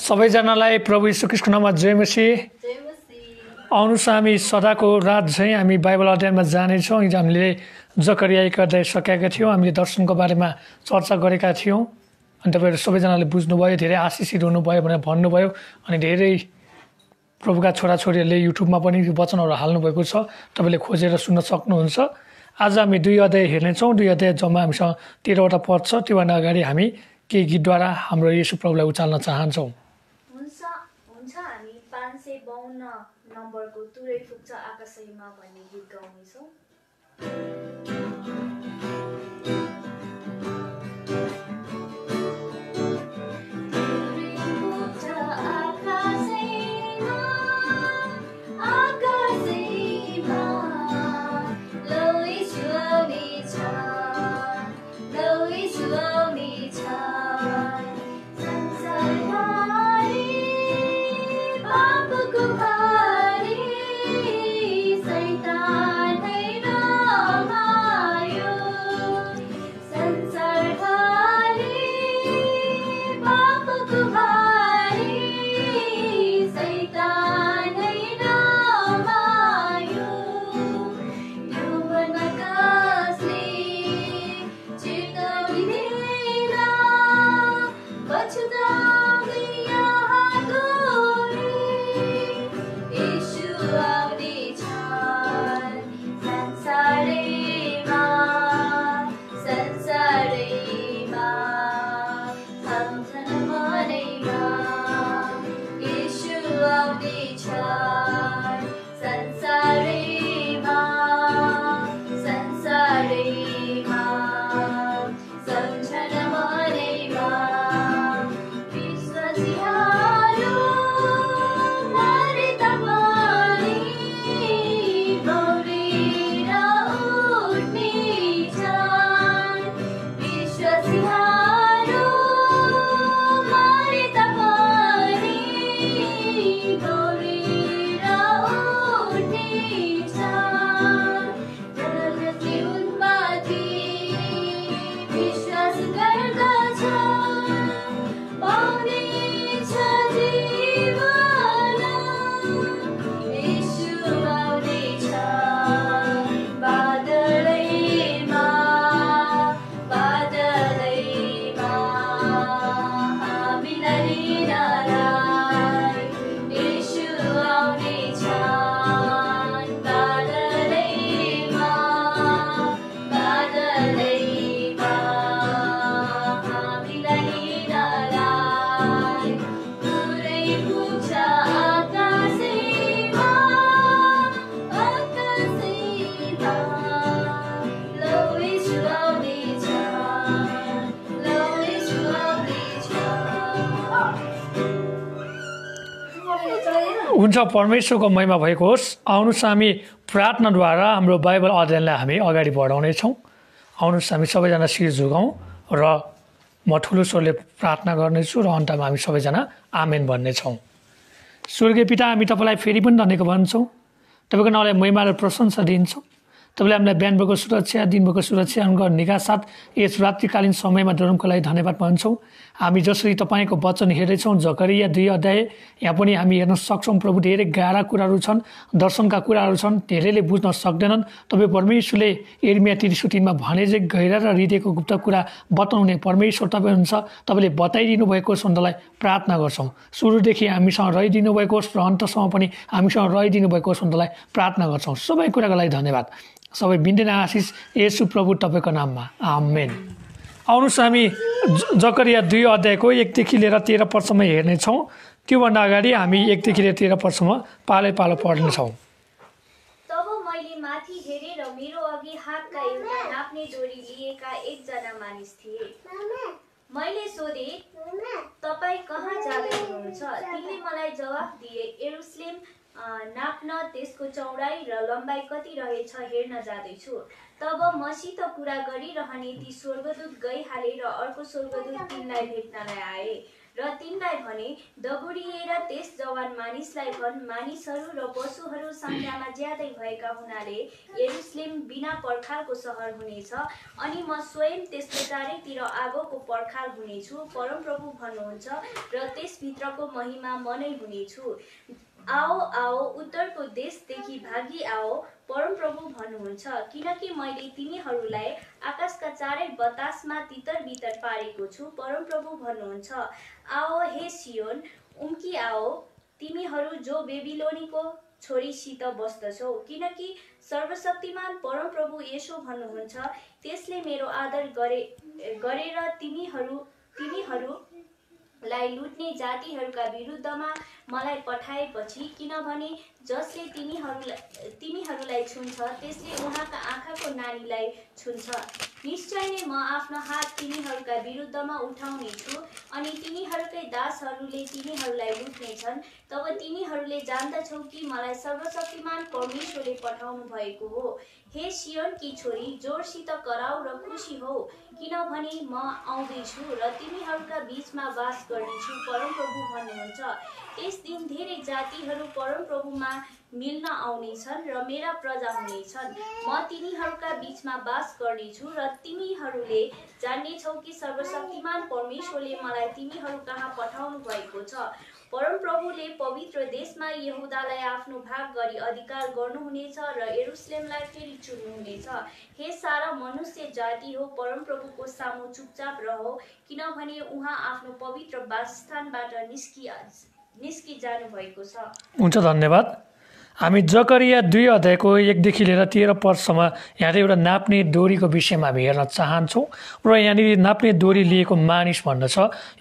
सबैजनालाई प्रभु नमा नाममा जयमसी आउनुहोस् हामी सदाको रात झैँ हामी बाइबल अध्ययनमा जानेछौँ हिजो हामीले जकरिया अध्याय सकेका थियौँ हामीले दर्शनको बारेमा चर्चा गरेका थियौँ अनि तपाईँहरू सबैजनाले बुझ्नुभयो धेरै आशिषित हुनुभयो भनेर भन्नुभयो अनि धेरै प्रभुका छोराछोरीहरूले युट्युबमा पनि वचनहरू हाल्नुभएको छ तपाईँले खोजेर सुन्न सक्नुहुन्छ आज हामी दुई अध्याय हेर्नेछौँ दुई अध्याय जम्मा हामीसँग तेह्रवटा पद छ त्योभन्दा अगाडि हामी केही गीतद्वारा हाम्रो यसो प्रभुलाई उचाल्न चाहन्छौँ Yeah. हुन्छ परमेश्वरको महिमा भएको होस् आउनुहोस् हामी प्रार्थनाद्वारा हाम्रो बाइबल अध्ययनलाई हामी अगाडि बढाउनेछौँ आउनुहोस् हामी सबैजना शिर झुगाउँ र म ठुलो स्वरले प्रार्थना गर्नेछु र अन्तमा हामी सबैजना आमेन भन्नेछौँ स्वर्गीय पिता हामी तपाईँलाई फेरि पनि धनेको भन्छौँ तपाईँको नाउँलाई महिमा र प्रशंसा दिन्छौँ तपाईँले हामीलाई भएको सुरक्षा दिनभरको सुरक्षा अनुगर साथ यस रात्रिकालीन समयमा धर्मको लागि धन्यवाद भन्छौँ हामी जसरी तपाईँको वचन हेर्दैछौँ झकरिया दुई अध्याय यहाँ पनि हामी हेर्न सक्छौँ प्रभु धेरै गाह्रा कुराहरू छन् दर्शनका कुराहरू छन् धेरैले बुझ्न सक्दैनन् तपाईँ परमेश्वरले एर्मिया तिरिसुटिनमा तिनमा भने चाहिँ गहिरा र हृदयको गुप्त कुरा बताउने परमेश्वर तपाईँ हुन्छ तपाईँले बताइदिनु भएको होस् प्रार्थना गर्छौँ सुरुदेखि हामीसँग रहिदिनु भएको होस् र अन्तसम्म पनि हामीसँग रहिदिनु भएको होस् प्रार्थना गर्छौँ सबै कुराको लागि धन्यवाद सबै बिन्देन आशिष यसु प्रभु तपाईँको नाममा आमेन आउनुहोस् हामी जकरिया दुई अध्यायको एकदेखि लिएर तेह्र पर्सम्म हेर्नेछौँ त्योभन्दा अगाडि हामी एकदेखि लिएर तेह्र पर्सम्म पालै पालो पढ्नेछौँ माथि हेरेर मेरो अघि हातका एउटा नाप्ने जोडी लिएका एकजना मानिस थिए मैले सोधे तपाईँ कहाँ जाँदै हुनुहुन्छ तिनले मलाई जवाफ दिए एरोस्लेम नाप्न त्यसको चौडाइ र लम्बाइ कति रहेछ हेर्न जाँदैछु तब मसित कुरा गरिरहने ती स्वर्गदूत गइहाले र अर्को स्वर्गदूत तिनलाई भेट्नलाई आए र तिनलाई भने दगुडिएर त्यस जवान मानिसलाई भन् मानिसहरू र पशुहरू सङ्ख्यामा ज्यादै भएका हुनाले यरुसलेम बिना पर्खालको सहर हुनेछ अनि म स्वयं त्यसको चारैतिर आगोको पर्खाल हुनेछु परमप्रभु भन्नुहुन्छ र त्यसभित्रको महिमा मनै हुनेछु आओ आओ उत्तरको देशदेखि भागी आओ परमप्रभु भन्नुहुन्छ किनकि मैले तिमीहरूलाई आकाशका चारै बतासमा तितर बितर पारेको छु परमप्रभु भन्नुहुन्छ आओ हे सियोन उम्की आओ तिमीहरू जो बेबिलोनीको छोरीसित बस्दछौ किनकि सर्वशक्तिमान परमप्रभु यसो भन्नुहुन्छ त्यसले मेरो आदर गरे गरेर तिमीहरू तिमीहरूलाई लुट्ने जातिहरूका विरुद्धमा मलाई पठाएपछि किनभने जसले तिनीहरूलाई तिमीहरूलाई छुन्छ त्यसले उहाँका आँखाको नानीलाई छुन्छ निश्चय नै म आफ्नो हात तिनीहरूका विरुद्धमा उठाउनेछु अनि तिनीहरूकै दासहरूले तिनीहरूलाई लुट्नेछन् तब तिनीहरूले जान्दछौ कि मलाई सर्वशक्तिमान परमेश्वरले पठाउनु भएको हो हे कि छोरी जोरसित कराउ र खुसी हो किनभने म आउँदैछु र तिमीहरूका बिचमा बास गर्नेछु परम परमप्रभु भन्नुहुन्छ त्यस दिन धेरै जातिहरू परमप्रभुमा मिल्न आउनेछन् र मेरा प्रजा हुनेछन् म तिनीहरूका बिचमा बास गर्नेछु र तिमीहरूले जान्नेछौ कि सर्वशक्तिमान परमेश्वरले मलाई तिमीहरू कहाँ पठाउनु भएको छ परमप्रभुले पवित्र देशमा यहुदालाई आफ्नो भाग गरी अधिकार गर्नुहुनेछ र एरुसलेमलाई फेरि चुन्नुहुनेछ हे सारा मनुष्य जाति हो परमप्रभुको सामु चुपचाप रह किनभने उहाँ आफ्नो पवित्र वासस्थानबाट निस्किया निस्किजानु भएको छ हुन्छ धन्यवाद हामी जकरिया दुई अध्यायको एकदेखि लिएर तेह्र पदसम्म यहाँ चाहिँ एउटा नाप्ने डोरीको विषयमा हामी हेर्न चाहन्छौँ र यहाँनिर नाप्ने डोरी लिएको मानिस भन्दछ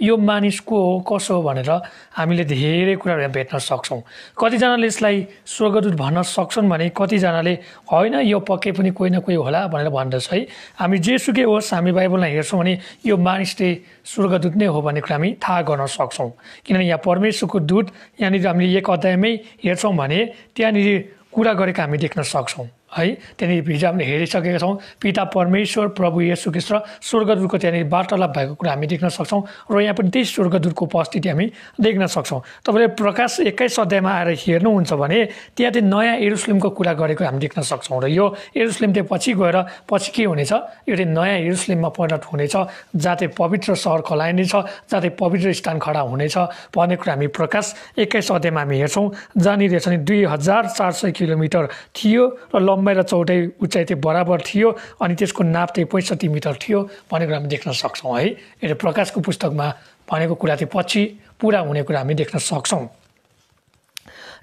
यो मानिस को हो कसो हो भनेर हामीले धेरै कुराहरू यहाँ भेट्न सक्छौँ कतिजनाले यसलाई स्वर्गदूत भन्न सक्छन् भने कतिजनाले होइन यो पक्कै पनि कोही न कोही होला भनेर भन्दछ है हामी जेसुकै होस् हामी बाइबललाई हेर्छौँ भने यो मानिसले स्वर्गदूत नै हो भन्ने कुरा हामी थाहा गर्न सक्छौँ किनभने यहाँ परमेश्वरको दूत यहाँनिर हामीले एक अध्यायमै हेर्छौँ भने त्यहाँ त्यहाँनिर कुरा गरेको हामी देख्न सक्छौँ है त्यहाँनिर हिजो हामीले हेरिसकेका छौँ पिता परमेश्वर प्रभु येशु कृष्ण स्वर्गदूतको त्यहाँनिर वार्तालाप भएको कुरा हामी देख्न सक्छौँ र यहाँ पनि त्यही स्वर्गदूतको उपस्थिति हामी देख्न सक्छौँ तपाईँले प्रकाश एक्काइस अध्यायमा आएर हेर्नुहुन्छ भने त्यहाँ चाहिँ नयाँ एरुस्लिमको कुरा गरेको हामी देख्न सक्छौँ र यो एरुस्लिम त्यो पछि गएर पछि के हुनेछ यो चाहिँ नयाँ एरुस्लिममा परिणत हुनेछ जहाँ चाहिँ पवित्र सहर खलाइनेछ जहाँ चाहिँ पवित्र स्थान खडा हुनेछ भन्ने कुरा हामी प्रकाश एक्काइस अध्यायमा हामी हेर्छौँ जहाँनिर छ नि दुई हजार चार सय किलोमिटर थियो र लम्बाइ र चौटाइ उचाइ चाहिँ बराबर थियो अनि त्यसको नाप चाहिँ पैँसठी मिटर थियो भन्ने कुरा हामी देख्न सक्छौँ है यसले प्रकाशको पुस्तकमा भनेको कुरा चाहिँ पछि पुरा हुने कुरा हामी देख्न सक्छौँ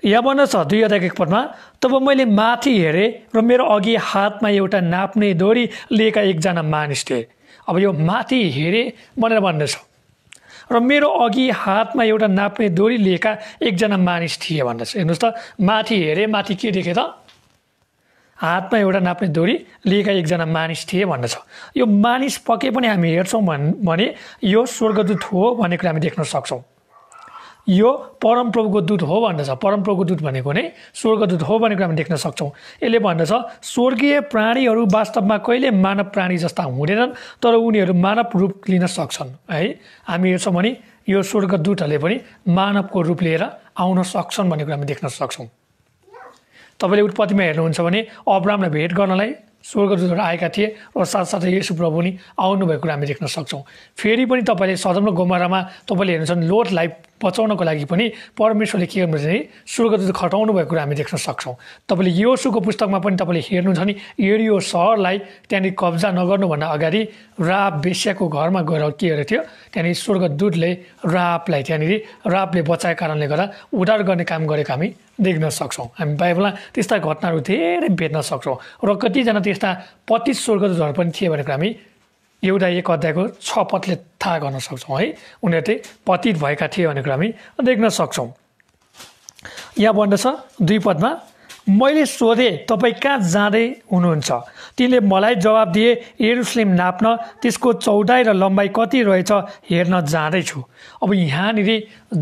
यहाँ भन्न छ दुई हजार एक पदमा तब मैले माथि हेरेँ र मेरो अघि हातमा एउटा नाप्ने डोरी लिएका एकजना मानिस थिए अब यो माथि हेरेँ भनेर भन्दैछ र मेरो अघि हातमा एउटा नाप्ने डोरी लिएका एकजना मानिस थिए भन्दैछ हेर्नुहोस् त माथि हेरेँ माथि के देखेँ त हातमा एउटा नाप्ने दोरी लिएका एकजना मानिस थिए भन्दछ यो मानिस पके पनि हामी हेर्छौँ भने यो स्वर्गदूत हो भन्ने कुरा हामी देख्न सक्छौँ यो परमप्रभुको दूत हो भन्दछ परमप्रभुको दूत भनेको नै स्वर्गदूत हो भनेको हामी देख्न सक्छौँ यसले भन्दछ स्वर्गीय प्राणीहरू वास्तवमा कहिले मानव प्राणी जस्ता हुँदैनन् तर उनीहरू मानव रूप लिन सक्छन् है हामी हेर्छौँ भने यो स्वर्गदूतहरूले पनि मानवको रूप लिएर आउन सक्छन् भन्ने कुरा हामी देख्न सक्छौँ तपाईँले उत्पत्तिमा हेर्नुहुन्छ भने अब्रामलाई भेट गर्नलाई स्वर्गदूतहरू आएका थिए र साथसाथै यसु प्रभु पनि आउनुभएको कुरा हामी देख्न सक्छौँ फेरि पनि तपाईँले सदम र गोमरामा तपाईँले हेर्नुहुन्छ लोटलाई बचाउनको लागि पनि परमेश्वरले के गर्नुहुन्छ भने स्वर्गदूत खटाउनु भएको कुरा हामी देख्न सक्छौँ तपाईँले सुको पुस्तकमा पनि तपाईँले हेर्नुहुन्छ नि एरियो सहरलाई त्यहाँनिर कब्जा नगर्नुभन्दा अगाडि राप बेस्याको घरमा गएर के गरेको थियो त्यहाँनिर स्वर्गदूतले रापलाई त्यहाँनिर रापले बचाएको कारणले गर्दा उद्धार गर्ने काम गरेको हामी देख्न सक्छौँ हामी बाइबलमा त्यस्ता घटनाहरू धेरै भेट्न सक्छौँ र कतिजना त्यस्ता पच्चिस स्वर्गदूतहरू पनि थिए भनेको हामी एउटा एक अध्यायको छ पदले थाहा गर्न सक्छौँ है उनीहरू चाहिँ पतित भएका थिए भन्ने कुरा हामी देख्न सक्छौँ यहाँ भन्दछ दुई पदमा मैले सोधेँ तपाईँ कहाँ जाँदै हुनुहुन्छ तिनले मलाई जवाब दिए एरुस्लिम नाप्न त्यसको चौडाइ र लम्बाइ कति रहेछ हेर्न जाँदैछु अब यहाँनिर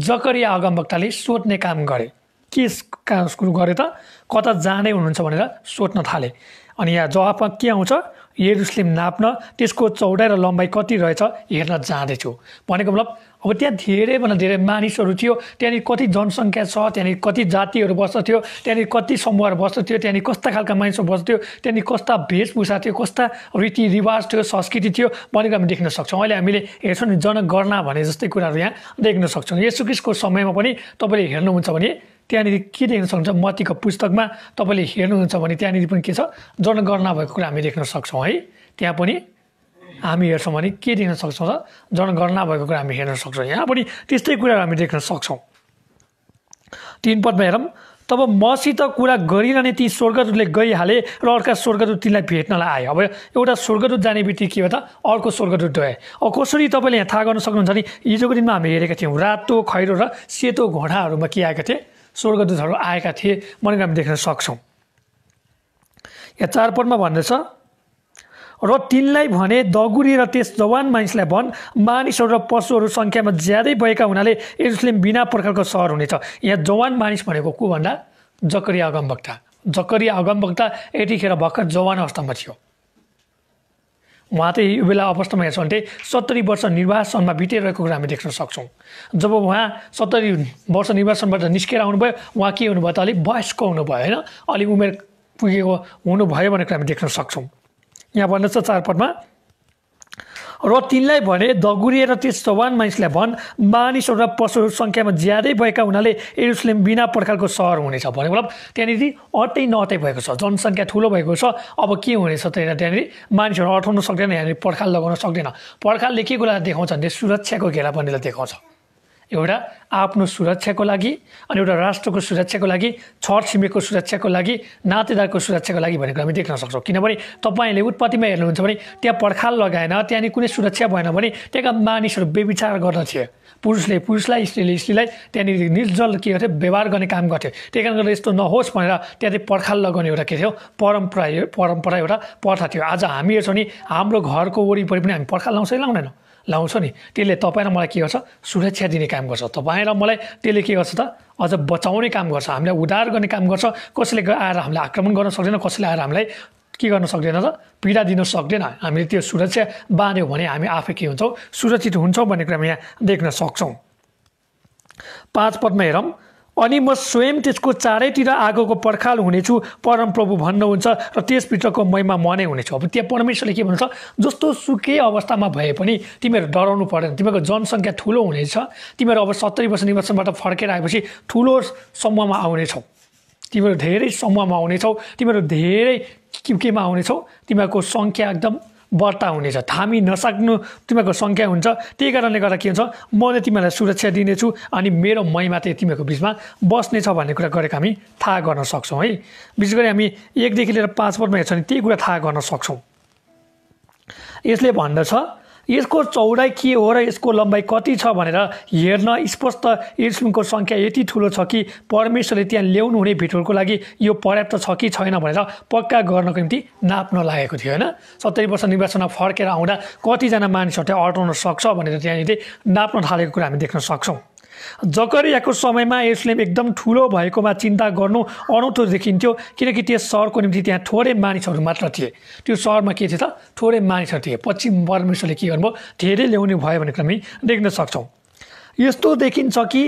जकरिया अगमवक्ताले सोध्ने काम गरे के काम गरे त कता जाँदै हुनुहुन्छ भनेर सोध्न थाले अनि यहाँ जवाबमा के आउँछ यरुसलेम नाप्न त्यसको चौडाइ र लम्बाइ कति रहेछ हेर्न जाँदैछु भनेको मतलब अब त्यहाँ धेरैभन्दा धेरै मानिसहरू थियो त्यहाँनिर कति जनसङ्ख्या छ त्यहाँनिर कति जातिहरू बस्दथ्यो त्यहाँनिर कति समूहहरू बस्दथ्यो त्यहाँनिर कस्ता खालका मानिसहरू बस्दथ्यो त्यहाँनिर कस्ता वेशभूषा थियो कस्ता रीतिरिवाज थियो संस्कृति थियो भनेको हामी देख्न सक्छौँ अहिले हामीले हेर्छौँ नि जनगणना भने जस्तै कुराहरू यहाँ देख्न सक्छौँ यसुक्रिसको समयमा पनि तपाईँले हेर्नुहुन्छ भने त्यहाँनिर के देख्न सक्नुहुन्छ मतीको पुस्तकमा तपाईँले हेर्नुहुन्छ भने त्यहाँनिर पनि के छ जनगणना भएको कुरा हामी देख्न सक्छौँ है त्यहाँ पनि हामी हेर्छौँ भने के देख्न सक्छौँ त जनगणना भएको कुरा हामी हेर्न सक्छौँ यहाँ पनि त्यस्तै कुराहरू हामी देख्न सक्छौँ तिन पदमा हेरौँ तब मसित कुरा गरिरहने ती स्वर्गदूतले गइहाले र अर्का स्वर्गदूत तिनलाई भेट्नलाई आयो अब एउटा स्वर्गदूत जाने बित्तिकै के हो त अर्को स्वर्गदूत गए अब कसरी तपाईँले यहाँ थाहा गर्न सक्नुहुन्छ भने हिजोको दिनमा हामी हेरेका थियौँ रातो खैरो र सेतो घोडाहरूमा के आएका थिए स्वर्गदूतहरू आएका थिए भनेर हामी देख्न सक्छौँ यहाँ चार पदमा भन्दैछ र तिनलाई भने दगुरी र त्यस जवान मानिसलाई भन् मानिसहरू र पशुहरू सङ्ख्यामा ज्यादै भएका हुनाले यरुसलेम बिना प्रकारको सहर हुनेछ यहाँ जवान मानिस भनेको को भन्दा जकरिया अगमभक्ता जकरिया अगमभक्ता यतिखेर भर्खर जवान अवस्थामा थियो उहाँ चाहिँ यो बेला अवस्थामा हेर्छौँ भने सत्तरी वर्ष निर्वासनमा बितिरहेको कुरा हामी देख्न सक्छौँ जब उहाँ सत्तरी वर्ष निर्वासनबाट निस्केर आउनुभयो उहाँ के हुनुभयो त अलिक वयस्क हुनुभयो होइन अलिक उमेर पुगेको हुनुभयो भनेर हामी देख्न सक्छौँ यहाँ त चारपटमा र तिनलाई भने दगुरिएर त्यस जवान मानिसलाई भन् मानिसहरू र पशुहरू सङ्ख्यामा ज्यादै भएका हुनाले एरुसलेम बिना पर्खालको सहर हुनेछ भने मतलब त्यहाँनिर अटै नअटै भएको छ जनसङ्ख्या ठुलो भएको छ अब के हुनेछ त्यहाँ त्यहाँनिर मानिसहरू अटाउन सक्दैन यहाँनिर पर्खाल लगाउन सक्दैन पर्खालले के कुरा देखाउँछ भने सुरक्षाको घेरा पनि देखाउँछ एउटा आफ्नो सुरक्षाको लागि अनि एउटा राष्ट्रको सुरक्षाको लागि छर छिमेकको सुरक्षाको लागि नातेदारको सुरक्षाको लागि भनेको हामी देख्न सक्छौँ किनभने तपाईँले उत्पत्तिमा हेर्नुहुन्छ भने त्यहाँ पर्खाल लगाएन त्यहाँनिर कुनै सुरक्षा भएन भने त्यहाँका मानिसहरू बेविचार गर्न थिए पुरुषले पुरुषलाई स्त्रीले स्त्रीलाई त्यहाँनिर निर्जल के गर्थ्यो व्यवहार गर्ने काम गर्थ्यो त्यही कारण गर्दा यस्तो नहोस् भनेर त्यहाँ चाहिँ पर्खाल लगाउने एउटा के थियो परम्परा परम्परा एउटा प्रथा थियो आज हामी हेर्छौँ नि हाम्रो घरको वरिपरि पनि हामी पर्खाल लाउँछै लाउँदैनौँ लाउँछ नि त्यसले तपाईँ र मलाई के गर्छ सुरक्षा दिने काम गर्छ तपाईँ र मलाई त्यसले के गर्छ त अझ बचाउने काम गर्छ हामीलाई उद्धार गर्ने काम गर्छ कसैले आएर हामीलाई आक्रमण गर्न सक्दैन कसैले आएर हामीलाई के गर्न सक्दैन त पीडा दिन सक्दैन हामीले त्यो सुरक्षा बाँध्यौँ भने हामी आफै के हुन्छौँ सुरक्षित हुन्छौँ भन्ने कुरामा यहाँ देख्न सक्छौँ पाँच पदमा हेरौँ अनि म स्वयं त्यसको चारैतिर आगोको पर्खाल हुनेछु परमप्रभु भन्नुहुन्छ र त्यसभित्रको महिमा म नै हुनेछु अब त्यहाँ परमेश्वरले के भन्छ जस्तो सुकै अवस्थामा भए पनि तिमीहरू डराउनु पर्दैन तिमीहरूको जनसङ्ख्या ठुलो हुनेछ तिमीहरू अब सत्तरी वर्ष निर्वाचनबाट फर्केर आएपछि ठुलो समूहमा आउनेछौ तिमीहरू धेरै समूहमा आउनेछौ तिमीहरू धेरै के केमा आउनेछौ तिमीहरूको सङ्ख्या एकदम बढ्ता हुनेछ थामी नसक्नु तिमीहरूको सङ्ख्या हुन्छ त्यही कारणले गर्दा के हुन्छ मैले तिमीहरूलाई सुरक्षा दिनेछु अनि मेरो महिमा चाहिँ तिमीहरूको बिचमा बस्नेछ भन्ने कुरा गरेको हामी थाहा गर्न सक्छौँ है विशेष गरी हामी एकदेखि लिएर पाँच वर्षमा हेर्छौँ भने त्यही कुरा थाहा गर्न सक्छौँ यसले भन्दछ यसको चौडाइ के हो र यसको लम्बाइ कति छ भनेर हेर्न स्पष्ट इर्सुनको सङ्ख्या यति ठुलो छ कि परमेश्वरले त्यहाँ ल्याउनु हुने भिडहरूको लागि यो पर्याप्त छ कि छैन भनेर पक्का गर्नको निम्ति नाप्न लागेको थियो होइन सत्तरी वर्ष निर्वाचनमा फर्केर आउँदा कतिजना मानिसहरू त्यहाँ अटाउन सक्छ भनेर त्यहाँनिर नाप्न थालेको कुरा हामी देख्न सक्छौँ जकरियाको समयमा यसले एकदम ठुलो भएकोमा चिन्ता गर्नु अनौठो देखिन्थ्यो किनकि त्यस सहरको निम्ति त्यहाँ थोरै मानिसहरू मात्र थिए त्यो सहरमा के थियो त थोरै मानिसहरू थिए पश्चिम परमेश्वरले के गर्नुभयो धेरै ल्याउने भयो भनेको हामी देख्न सक्छौँ यस्तो देखिन्छ कि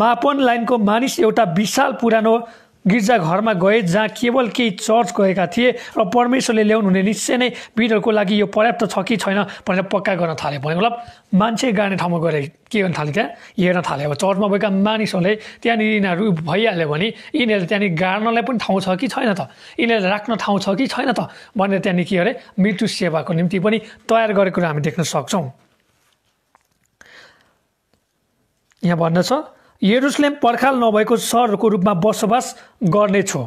मापन लाइनको मानिस एउटा विशाल पुरानो गिर्जाघरमा गए जहाँ केवल केही चर्च गएका थिए र परमेश्वरले ल्याउनु हुने निश्चय नै बिडहरूको लागि यो पर्याप्त छ कि छैन भनेर पक्का गर्न थाले भने मतलब मान्छे गाड्ने ठाउँमा गएर के गर्न थाल्यो त्यहाँ हेर्न थाल्यो अब चर्चमा भएका मानिसहरूले त्यहाँनिर यिनीहरू भइहाल्यो भने यिनीहरूले त्यहाँनिर गाड्नलाई पनि ठाउँ छ कि छैन त यिनीहरूले राख्न ठाउँ छ कि छैन त भनेर त्यहाँनिर के अरे मृत्यु सेवाको निम्ति पनि तयार गरेको हामी देख्न सक्छौँ यहाँ भन्दछ यरुसलेम पर्खाल नभएको सहरको रूपमा बसोबास गर्नेछु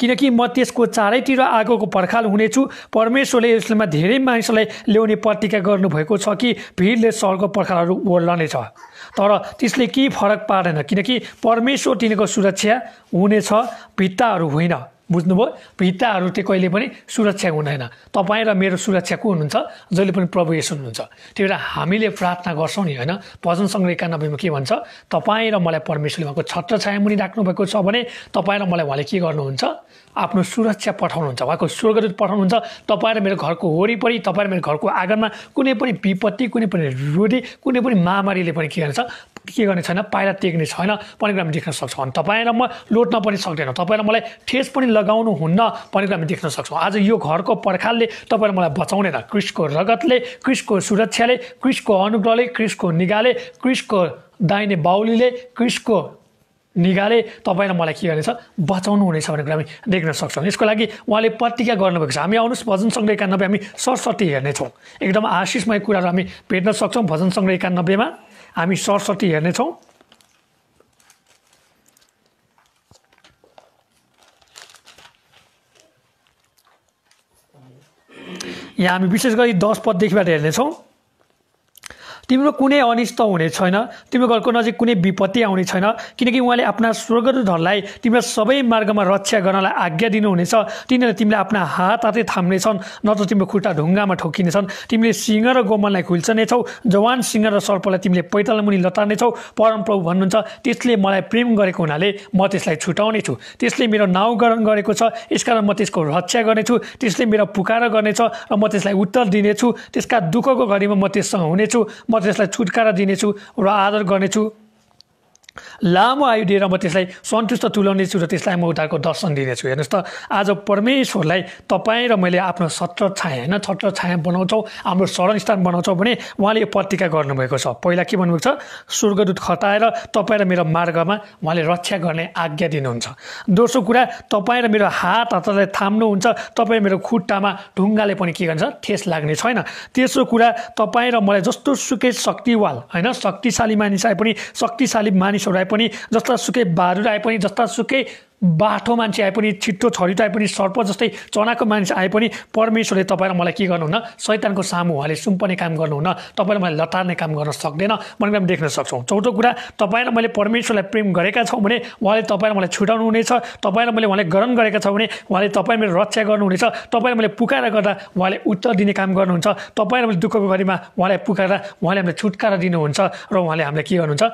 किनकि म त्यसको चारैतिर आगोको पर्खाल हुनेछु परमेश्वरले यसलेमा धेरै मानिसलाई ल्याउने प्रतिज्ञा गर्नुभएको छ कि भिडले सहरको पर्खालहरू ओर्लनेछ तर त्यसले केही फरक पार्दैन किनकि परमेश्वर तिनीहरूको सुरक्षा हुनेछ भित्ताहरू होइन बुझ्नुभयो भित्ताहरू त्यो कहिले पनि सुरक्षा हुँदैन तपाईँ र मेरो सुरक्षा को हुनुहुन्छ जहिले पनि प्रभु यसो हुनुहुन्छ त्यही भएर हामीले प्रार्थना गर्छौँ नि होइन भजन सङ्ग्रह एकानब्बेमा के भन्छ तपाईँ र मलाई परमेश्वरले उहाँको छत्र छायामुनि राख्नुभएको छ भने तपाईँ र मलाई उहाँले के गर्नुहुन्छ आफ्नो सुरक्षा पठाउनुहुन्छ उहाँको स्वर्गदूत पठाउनुहुन्छ तपाईँ र मेरो घरको वरिपरि तपाईँ र मेरो घरको आँगनमा कुनै पनि विपत्ति कुनै पनि रोधी कुनै पनि महामारीले पनि के गर्नेछ के गर्ने छैन पाइला टेक्ने छैन भन्ने कुरा हामी देख्न सक्छौँ अनि तपाईँ र म लोट्न पनि सक्दैन तपाईँ र मलाई ठेस पनि लगाउनु हुन्न भन्ने कुरा हामी देख्न सक्छौँ आज यो घरको पर्खालले तपाईँ मलाई बचाउँदैन क्रिसको रगतले क्रिसको सुरक्षाले क्रिसको अनुग्रहले क्रिसको निगाले क्रिसको दाहिने बाहुलीले क्रिसको निगाले तपाईँलाई मलाई के गर्नेछ बचाउनु हुनेछ भन्ने कुरा हामी देख्न सक्छौँ यसको लागि उहाँले प्रतिज्ञा गर्नुभएको छ हामी आउनुहोस् भजन सङ्ग्रह एकानब्बे हामी सरस्वती हेर्नेछौँ एकदम आशिषमय कुराहरू हामी भेट्न सक्छौँ भजन सङ्ग्रह एकानब्बेमा हामी सरस्वती हेर्नेछौँ यहाँ हामी विशेष गरी दस पददेखिबाट हेर्नेछौँ तिम्रो कुनै अनिष्ट हुने छैन तिम्रो घरको नजिक कुनै विपत्ति आउने छैन किनकि उहाँले आफ्ना स्वर्गदूतहरूलाई तिम्रो सबै मार्गमा रक्षा गर्नलाई आज्ञा दिनुहुनेछ तिनीहरूले तिमीले आफ्ना हात हातै थाम्नेछन् न त तिम्रो खुट्टा ढुङ्गामा ठोकिनेछन् तिमीले सिंह र गोमनलाई खुल्छनेछौ जवान सिंह र सर्पलाई तिमीले पैताला मुनि लतार्नेछौ परमप्रभु भन्नुहुन्छ त्यसले मलाई प्रेम गरेको हुनाले म त्यसलाई छुटाउने छु त्यसले मेरो नाउँकरण गरेको छ यसकारण म त्यसको रक्षा गर्नेछु त्यसले मेरो पुकार गर्नेछ र म त्यसलाई उत्तर दिनेछु त्यसका दुःखको घडीमा म त्यससँग हुनेछु म म त्यसलाई छुटकारा दिनेछु र आदर गर्नेछु लामो आयु दिएर म त्यसलाई सन्तुष्ट छु र त्यसलाई म उताको दर्शन दिनेछु हेर्नुहोस् त आज परमेश्वरलाई तपाईँ र मैले आफ्नो छत्र छाया होइन छत्र छाया बनाउँछौँ हाम्रो शरणस्थान बनाउँछौँ भने उहाँले यो पत्रिका गर्नुभएको छ पहिला के भन्नुभएको छ स्वर्गदूत खटाएर तपाईँ र मेरो मार्गमा उहाँले रक्षा गर्ने आज्ञा दिनुहुन्छ दोस्रो कुरा तपाईँ र मेरो हात हातलाई थाम्नुहुन्छ तपाईँ मेरो खुट्टामा ढुङ्गाले पनि के गर्छ ठेस लाग्ने छैन तेस्रो कुरा तपाईँ र मलाई जस्तो सुकै शक्तिवाल होइन शक्तिशाली मानिस आए पनि शक्तिशाली मानिस मानिसहरू आए पनि जस्तासुकै बारुद आए पनि जस्तासुकै बाठो मान्छे आए पनि छिट्टो छरिटो आए पनि सर्प जस्तै चनाको मान्छे आए पनि परमेश्वरले तपाईँलाई मलाई के गर्नुहुन्न शैतानको सामु उहाँले सुम्पने काम गर्नुहुन्न तपाईँले मलाई लतार्ने काम गर्न सक्दैन भनेर हामी देख्न सक्छौँ चौथो कुरा तपाईँ र मैले परमेश्वरलाई प्रेम गरेका छौँ भने उहाँले तपाईँलाई मलाई छुटाउनु हुनेछ तपाईँ र मैले उहाँले ग्रहण गरेका छौँ भने उहाँले तपाईँ मेरो रक्षा गर्नुहुनेछ तपाईँले मैले पुकारा गर्दा उहाँले उत्तर दिने काम गर्नुहुन्छ तपाईँ र मैले दुःखको घडीमा उहाँलाई पुकारा उहाँले हामीलाई छुटकारा दिनुहुन्छ र उहाँले हामीलाई के गर्नुहुन्छ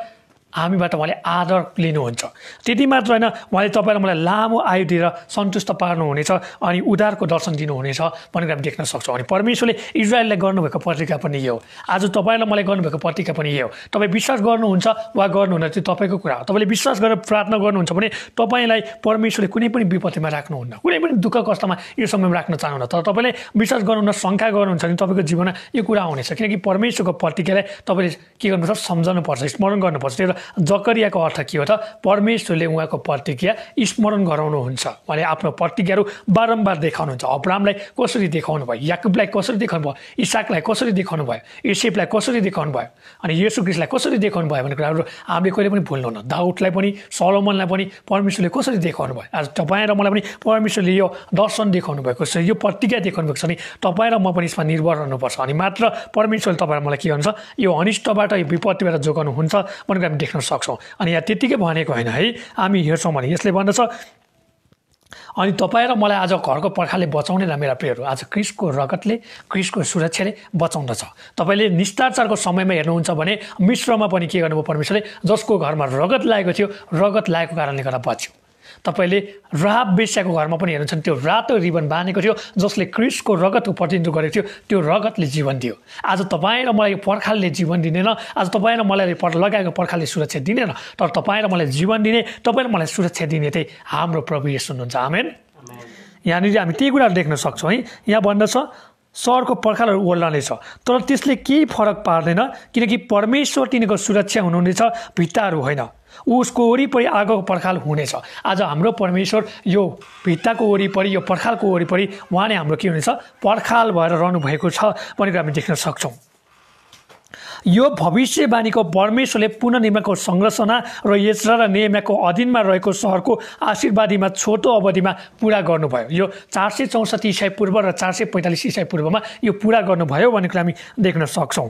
हामीबाट उहाँले आदर लिनुहुन्छ त्यति मात्र होइन उहाँले तपाईँलाई मलाई लामो आयु दिएर सन्तुष्ट पार्नुहुनेछ अनि उदारको दर्शन दिनुहुनेछ भनेर हामी देख्न सक्छौँ अनि परमेश्वरले इजरायललाई गर्नुभएको पत्रिका पनि यो आज तपाईँलाई मलाई गर्नुभएको पत्रिका पनि यो तपाईँ विश्वास गर्नुहुन्छ वा गर्नुहुन्न त्यो तपाईँको कुरा हो तपाईँले विश्वास गरेर प्रार्थना गर्नुहुन्छ भने तपाईँलाई परमेश्वरले कुनै पनि विपत्तिमा राख्नुहुन्न कुनै पनि दुःख कष्टमा यो समयमा राख्न चाहनुहुन्न तर तपाईँले विश्वास गर्नुहुन्न शङ्का गर्नुहुन्छ भने तपाईँको जीवनमा यो कुरा आउनेछ किनकि परमेश्वरको पत्रिकालाई तपाईँले के गर्नुपर्छ सम्झाउनुपर्छ स्मरण गर्नुपर्छ त्यो जकरियाको अर्थ के हो त परमेश्वरले उहाँको प्रतिज्ञा स्मरण गराउनुहुन्छ उहाँले आफ्नो प्रतिज्ञाहरू बारम्बार देखाउनुहुन्छ अब्रामलाई कसरी देखाउनु भयो याकुबलाई कसरी देखाउनु भयो इसाकलाई कसरी देखाउनु भयो युसेफलाई कसरी देखाउनु भयो अनि क्रिस्टलाई कसरी देखाउनु भयो भन्ने कुराहरू हामीले कहिले पनि भुल्नुहुन्न दाउटलाई पनि सलोमनलाई पनि परमेश्वरले कसरी देखाउनु भयो आज तपाईँ र मलाई पनि परमेश्वरले यो दर्शन देखाउनु भएको छ यो प्रतिज्ञा देखाउनु भएको छ भने तपाईँ र म पनि यसमा निर्भर रहनुपर्छ अनि मात्र परमेश्वरले तपाईँलाई मलाई के गर्नुहुन्छ यो अनिष्टबाट यो विपत्तिबाट जोगाउनुहुन्छ हुन्छ कुरा हामी देख्न सक्छौँ अनि यहाँ त्यत्तिकै भनेको होइन है हामी हेर्छौँ भने यसले भन्दछ अनि तपाईँ र मलाई आज घरको पर्खाले बचाउनेलाई मेरा प्रियहरू आज क्रिसको रगतले क्रिसको सुरक्षाले बचाउँदछ तपाईँले निष्ठाचारको समयमा हेर्नुहुन्छ भने मिश्रमा पनि के गर्नुभयो परमेश्वरले जसको घरमा रगत लागेको थियो रगत लागेको कारणले गर्दा बच्यो तपाईँले राब बेस्याको घरमा पनि हेर्नुहुन्छ त्यो रातो रिबन बाँधेको थियो जसले क्रिसको रगतको प्रतिनिधित्व गरेको थियो त्यो रगतले जीवन दियो आज तपाईँ र मलाई यो पर्खालले जीवन दिनेन आज तपाईँ र मलाई लगाएको पर्खालले सुरक्षा दिँदैन तर तपाईँ र मलाई जीवन दिने तपाईँ र मलाई सुरक्षा दिने चाहिँ हाम्रो प्रभु यस हुनुहुन्छ आमेन यहाँनिर हामी त्यही कुराहरू देख्न सक्छौँ है यहाँ भन्दछ सहरको पर्खालहरू ओल्लानेछ तर त्यसले केही फरक पार्दैन किनकि परमेश्वर तिनीको सुरक्षा हुनुहुनेछ भित्ताहरू होइन उसको वरिपरि आगोको पर्खाल हुनेछ आज हाम्रो परमेश्वर यो भित्ताको वरिपरि यो पर्खालको वरिपरि उहाँले हाम्रो के हुनेछ पर्खाल भएर रहनु भएको छ भनेर हामी देख्न सक्छौँ यो भविष्यवाणीको परमेश्वरले पुननिर्माणको संरचना र यसरा र नियमको अधीनमा रहेको सहरको आशीर्वादीमा छोटो अवधिमा पुरा गर्नुभयो यो चार सय चौसठी इसाई पूर्व र चार सय पैँतालिस इसाई पूर्वमा यो पुरा गर्नुभयो भन्ने कुरा हामी देख्न सक्छौँ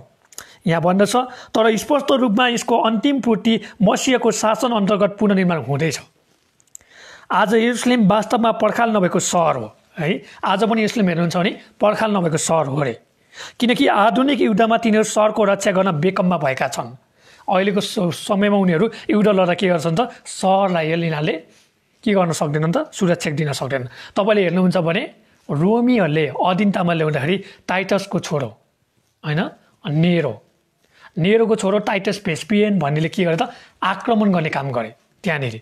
यहाँ भन्दछ तर स्पष्ट रूपमा यसको अन्तिम पूर्ति मसियाको शासन अन्तर्गत पुननिर्माण हुँदैछ आज युस्लिम वास्तवमा पर्खाल नभएको सहर हो है आज पनि युस्लिम हेर्नुहुन्छ भने पर्खाल नभएको सहर हो अरे किनकि आधुनिक युद्धमा तिनीहरू सरको रक्षा गर्न बेकममा भएका छन् अहिलेको समयमा उनीहरू युद्ध लड्दा के गर्छन् त सहरलाई यिनीहरूले के गर्न सक्दैनन् त सुरक्षा दिन सक्दैनन् तपाईँले हेर्नुहुन्छ भने रोमीहरूले अधीनतामा ल्याउँदाखेरि टाइटसको छोरो होइन नेरो नेरोको छोरो टाइटस भेस्पिएन भन्नेले के गरे त आक्रमण गर्ने काम गरे त्यहाँनिर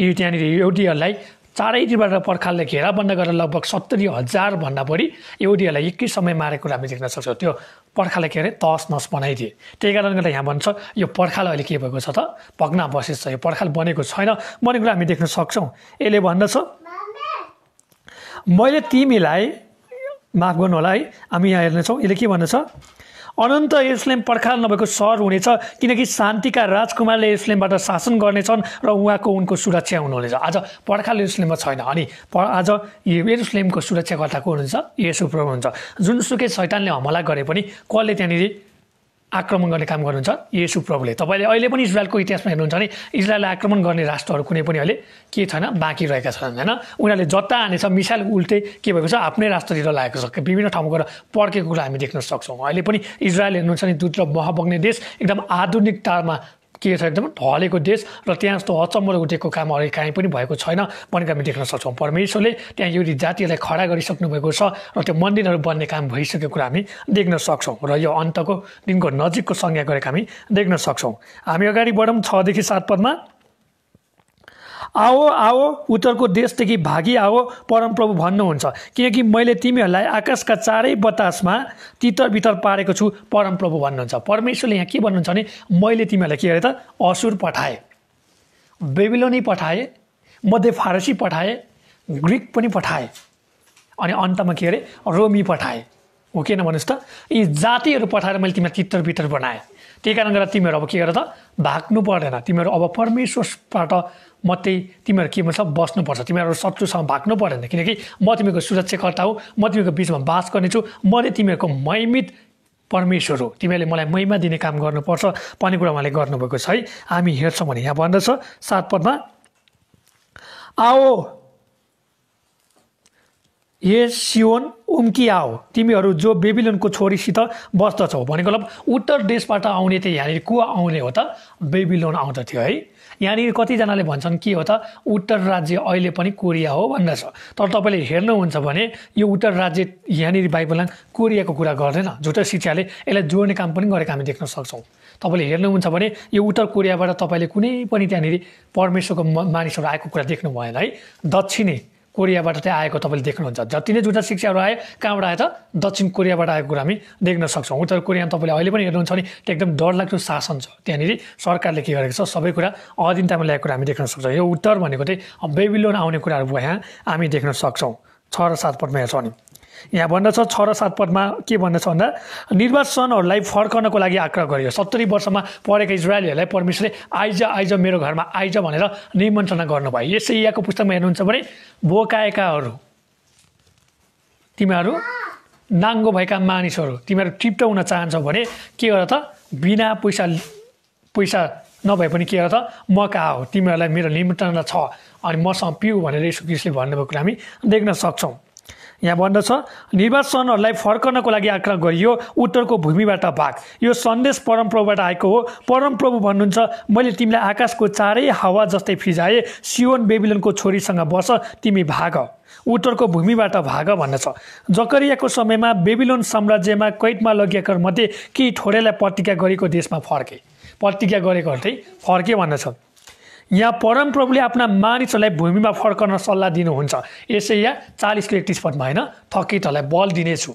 यी त्यहाँनिर एउटीहरूलाई चारैतिरबाट पर्खालले घेराबन्द गरेर लगभग सत्तरी हजारभन्दा बढी एउटीहरूलाई एकै समय मारेको कुरा हामी देख्न सक्छौँ त्यो पर्खालले के अरे तस नस बनाइदिए त्यही कारणले गर्दा यहाँ भन्छ यो पर्खाल अहिले के भएको छ त भग्ना छ यो पर्खाल बनेको छैन भन्ने कुरा हामी देख्न सक्छौँ यसले भन्दछ मैले तिमीलाई माफ गर्नु होला है हामी यहाँ हेर्नेछौँ यसले के भन्दछ अनन्त इस्लाम पर्खाल नभएको सहर हुनेछ किनकि शान्तिका राजकुमारले यसलेमबाट शासन गर्नेछन् र उहाँको उनको सुरक्षा हुनुहुनेछ आज पर्खाल इस्लाममा छैन अनि आज यरुसलेमको सुरक्षाकर्ता को हुनुहुन्छ यसो प्रभु हुन्छ जुनसुकै शैतानले हमला गरे पनि कसले त्यहाँनिर आक्रमण गर्ने काम गर्नुहुन्छ यसु प्रभुले तपाईँले अहिले पनि इजरायलको इतिहासमा हेर्नुहुन्छ भने इजरायललाई आक्रमण गर्ने राष्ट्रहरू कुनै पनि अहिले के छैन बाँकी रहेका छन् होइन उनीहरूले जता हानेछ मिसाइल उल्टे के भएको छ आफ्नै राष्ट्रतिर लागेको छ विभिन्न ठाउँ गएर पड्केको कुरा हामी देख्न सक्छौँ अहिले पनि इजरायल हेर्नुहुन्छ भने दुध र देश एकदम आधुनिकतामा के छ एकदम ढलेको देश र त्यहाँ जस्तो र उठेको काम अहिले काहीँ पनि भएको छैन भनेको हामी देख्न सक्छौँ परमेश्वरले त्यहाँ एउटी जातिहरूलाई खडा गरिसक्नु भएको छ र त्यो मन्दिरहरू बन्ने काम भइसकेको कुरा हामी देख्न सक्छौँ र यो अन्तको दिनको नजिकको संज्ञा गरेको हामी देख्न सक्छौँ हामी अगाडि बढौँ छदेखि सात पदमा आओ आओ उत्तरको देशदेखि भागी आओ परमप्रभु भन्नुहुन्छ किनकि मैले तिमीहरूलाई आकाशका चारै बतासमा तितरभित्र पारेको छु परमप्रभु भन्नुहुन्छ परमेश्वरले यहाँ के भन्नुहुन्छ भने मैले तिमीहरूलाई के अरे त असुर पठाएँ बेबिलोनी पठाएँ मध्य फारसी पठाएँ ग्रिक पनि पठाएँ अनि अन्तमा के अरे रोमी पठाएँ हो किन भन्नुहोस् त यी जातिहरू पठाएर मैले तिमीलाई तितरभित्र बनाएँ त्यही कारण गर्दा तिमीहरू अब के गर त भाग्नु पर्दैन तिमीहरू अब परमेश्वरबाट म त्यही तिमीहरू के भन्छ बस्नुपर्छ तिमीहरू शत्रुसँग भाग्नु परेन किनकि म तिमीहरूको सुरक्षाकर्ता हो म तिमीहरूको बिचमा बास गर्नेछु मैले तिमीहरूको महिमित परमेश्वर हो तिमीहरूले मलाई महिमा दिने काम गर्नुपर्छ भन्ने कुरा उहाँले गर्नुभएको छ है हामी हेर्छौँ भने यहाँ भन्दछ सात पदमा आओ हे सिओन उम्की आओ तिमीहरू जो बेबिलोनको छोरीसित बस्दछौ भनेको मतलब उत्तर देशबाट आउने त यहाँनिर को आउने हो त बेबिलोन आउँदथ्यो है यहाँनिर कतिजनाले भन्छन् के हो त उत्तर राज्य अहिले पनि कोरिया हो भन्दछ तर तपाईँले हेर्नुहुन्छ भने यो उत्तर राज्य यहाँनिर बाइबलमा कोरियाको कुरा गर्दैन झुटो शिक्षाले यसलाई जोड्ने काम पनि गरेको हामी देख्न सक्छौँ तपाईँले हेर्नुहुन्छ भने यो उत्तर कोरियाबाट तपाईँले कुनै पनि त्यहाँनिर परमेश्वरको मानिसहरू आएको कुरा देख्नु भएन है दक्षिणी कोरियाबाट चाहिँ आएको तपाईँले देख्नुहुन्छ जति नै जुटा शिक्षाहरू आए कहाँबाट आयो त दक्षिण कोरियाबाट आएको कुरा हामी देख्न सक्छौँ उत्तर कोरियामा तपाईँले अहिले पनि हेर्नुहुन्छ भने त्यो एकदम डरलाग्दो शासन छ त्यहाँनिर सरकारले के गरेको छ सबै कुरा अधीनतामा ल्याएको कुरा हामी देख्न सक्छौँ यो उत्तर भनेको चाहिँ बेबिलोन आउने कुराहरू यहाँ हामी देख्न सक्छौँ छ र सात पटमा हेर्छौँ भने यहाँ भन्दछ छ र सात पदमा के भन्दछ भन्दा निर्वाचनहरूलाई फर्कनको लागि आग्रह गरियो सत्तरी वर्षमा पढेका इजरायलीहरूलाई परमेश्वरले आइज आइज मेरो घरमा आइज भनेर निमन्त्रणा गर्नुभयो यसै यहाँको पुस्तकमा हेर्नुहुन्छ भने बोकाएकाहरू तिमीहरू नाङ्गो भएका मानिसहरू तिमीहरू टिप्ट हुन चाहन्छौ भने के गर त बिना पैसा पैसा नभए पनि के गर त म कहाँ हो तिमीहरूलाई मेरो निमन्त्रणा छ अनि मसँग पिउ भनेर यसो किसले भन्नुभएको कुरा हामी देख्न सक्छौँ यहाँ भन्दछ निर्वाचनहरूलाई फर्कनको लागि आग्रह गरियो उत्तरको भूमिबाट भाग यो सन्देश परमप्रभुबाट आएको हो परमप्रभु भन्नुहुन्छ मैले तिमीलाई आकाशको चारै हावा जस्तै फिजाएँ सियोन बेबिलनको छोरीसँग बस तिमी भाग उत्तरको भूमिबाट भाग भन्दछ जकरियाको समयमा बेबिलोन साम्राज्यमा कैदमा मध्ये केही थोरैलाई प्रतिज्ञा गरेको देशमा फर्के प्रतिज्ञा गरेकोहरू चाहिँ फर्के भन्दछ यहाँ परमप्रभुले आफ्ना मानिसहरूलाई भूमिमा फर्कन सल्लाह दिनुहुन्छ यसै यहाँ चालिसको एकतिस पदमा होइन थकितहरूलाई बल दिनेछु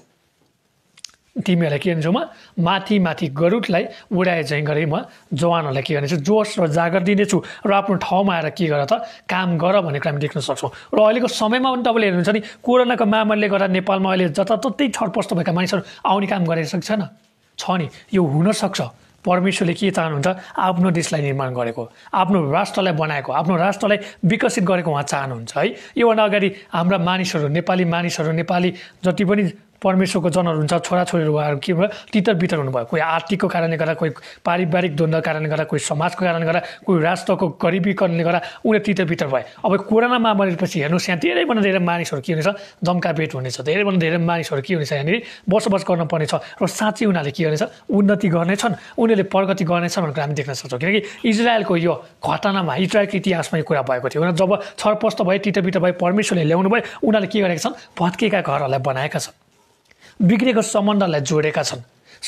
तिमीहरूलाई के भन्छु म माथि माथि गरुडलाई उडाए झैँ गरेँ म जवानहरूलाई के गर्नेछु जोस र जागर दिनेछु र आफ्नो ठाउँमा आएर के गर त काम गर भन्ने कुरा हामी देख्न सक्छौँ र अहिलेको समयमा पनि तपाईँले हेर्नुहुन्छ नि कोरोनाको महामारीले गर्दा नेपालमा अहिले जताततै छटपस्त भएका मानिसहरू आउने काम गरेर सक्छ छ नि यो हुनसक्छ परमेश्वरले के चाहनुहुन्छ आफ्नो देशलाई निर्माण गरेको आफ्नो राष्ट्रलाई बनाएको आफ्नो राष्ट्रलाई विकसित गरेको उहाँ चाहनुहुन्छ है योभन्दा अगाडि हाम्रा मानिसहरू नेपाली मानिसहरू नेपाली जति पनि परमेश्वरको जनहरू हुन्छ छोराछोरीहरू उहाँहरू के भयो तितर बितर हुनुभयो कोही आर्थिकको कारणले गर्दा कोही पारिवारिक द्वन्द्व कारणले गर्दा कोही समाजको कारणले गर्दा कोही राष्ट्रको गरिबी कारणले गर्दा उनीहरू तितर बितर भए अब कोरोना महामारीपछि हेर्नुहोस् यहाँ धेरैभन्दा धेरै मानिसहरू के हुनेछ जम्का भेट हुनेछ धेरैभन्दा धेरै मानिसहरू के हुनेछ यहाँनिर बसोबास छ र साँच्चै उनीहरूले के गर्नेछ उन्नति गर्नेछन् उनीहरूले प्रगति गर्नेछन् भनेर हामी देख्न सक्छौँ किनकि इजरायलको यो घटनामा इजरायलको इतिहासमा यो कुरा भएको थियो उनीहरू जब भए भयो बितर भए परमेश्वरले ल्याउनु भयो उनीहरूले के गरेका छन् भत्केका घरहरूलाई बनाएका छन् बिग्रेको सम्बन्धलाई जोडेका छन्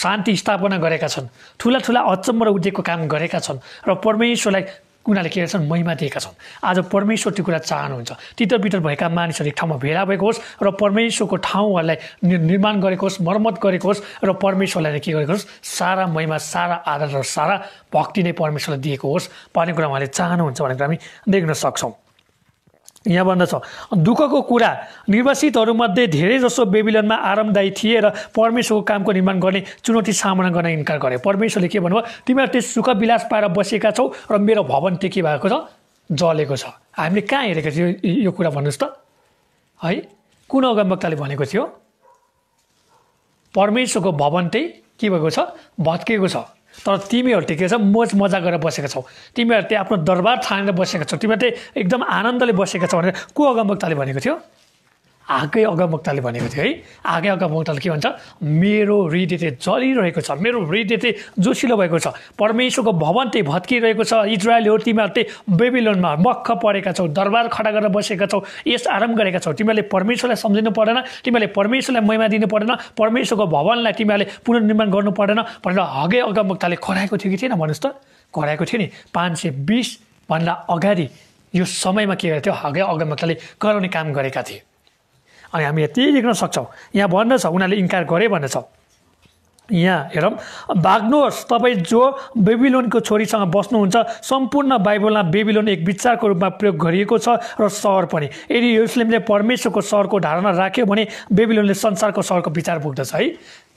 शान्ति स्थापना गरेका छन् ठुला ठुला अचम्म र उद्योगको काम गरेका छन् र परमेश्वरलाई उनीहरूले के गर्छन् महिमा दिएका छन् आज परमेश्वर त्यो कुरा चाहनुहुन्छ तितरबितर भएका मानिसहरू एक ठाउँमा भेला भएको होस् र परमेश्वरको ठाउँहरूलाई निर्माण गरेको होस् मर्मत गरेको होस् र परमेश्वरलाई के गरेको होस् सारा महिमा सारा आदर र सारा भक्ति नै परमेश्वरलाई दिएको होस् भन्ने कुरा उहाँले चाहनुहुन्छ भनेर हामी देख्न सक्छौँ यहाँ भन्न छ दुःखको कुरा निर्वासितहरूमध्ये धेरैजसो बेबिलनमा आरामदायी थिए र परमेश्वरको कामको निर्माण गर्ने चुनौती सामना गर्न इन्कार गरे परमेश्वरले के भन्नुभयो तिमीहरू त्यस सुख विलास पाएर बसेका छौ र मेरो भवन त्यो के भएको छ जलेको छ हामीले कहाँ हेरेको थियो यो कुरा भन्नुहोस् त है कुन अगमवक्ताले भनेको थियो परमेश्वरको भवन त्यही के भएको छ भत्किएको छ तर तिमीहरू ठिकै के छ मोज मजा गरेर बसेका छौ तिमीहरू त्यहाँ आफ्नो दरबार छानेर बसेका छौ तिमीहरू चाहिँ एकदम आनन्दले बसेका छौ भनेर को अगमबक्ताले भनेको थियो आगै अगमवक्ताले भनेको थियो है आगै अगमवक्ताले के भन्छ मेरो हृदय चाहिँ जलिरहेको छ मेरो हृदय चाहिँ जोसिलो भएको छ परमेश्वरको भवन चाहिँ भत्किरहेको छ इजरायलहरू तिमीहरू चाहिँ बेबिलोनमा मख परेका छौ दरबार खडा गरेर बसेका छौ यस आराम गरेका छौ तिमीहरूले परमेश्वरलाई सम्झिनु परेन तिमीहरूले परमेश्वरलाई महिमा दिनु परेन परमेश्वरको भवनलाई तिमीहरूले पुनर्निर्माण गर्नु परेन भनेर हगै अगमवक्ताले कराएको थियो कि थिएन भन्नुहोस् त कराएको थियो नि पाँच सय बिसभन्दा अगाडि यो समयमा के गरेको थियो हगै अगमवक्ताले कराउने काम गरेका थिए अनि हामी यति लेख्न सक्छौँ यहाँ भन्दछ उनीहरूले इन्कार गरे भन्नेछ यहाँ हेरौँ भाग्नुहोस् तपाईँ जो बेबिलोनको छोरीसँग बस्नुहुन्छ सम्पूर्ण बाइबलमा बेबिलोन एक विचारको रूपमा प्रयोग गरिएको छ र सहर पनि यदि युस्लिमले परमेश्वरको सहरको धारणा राख्यो भने बेबिलोनले संसारको सहरको विचार पुग्दछ है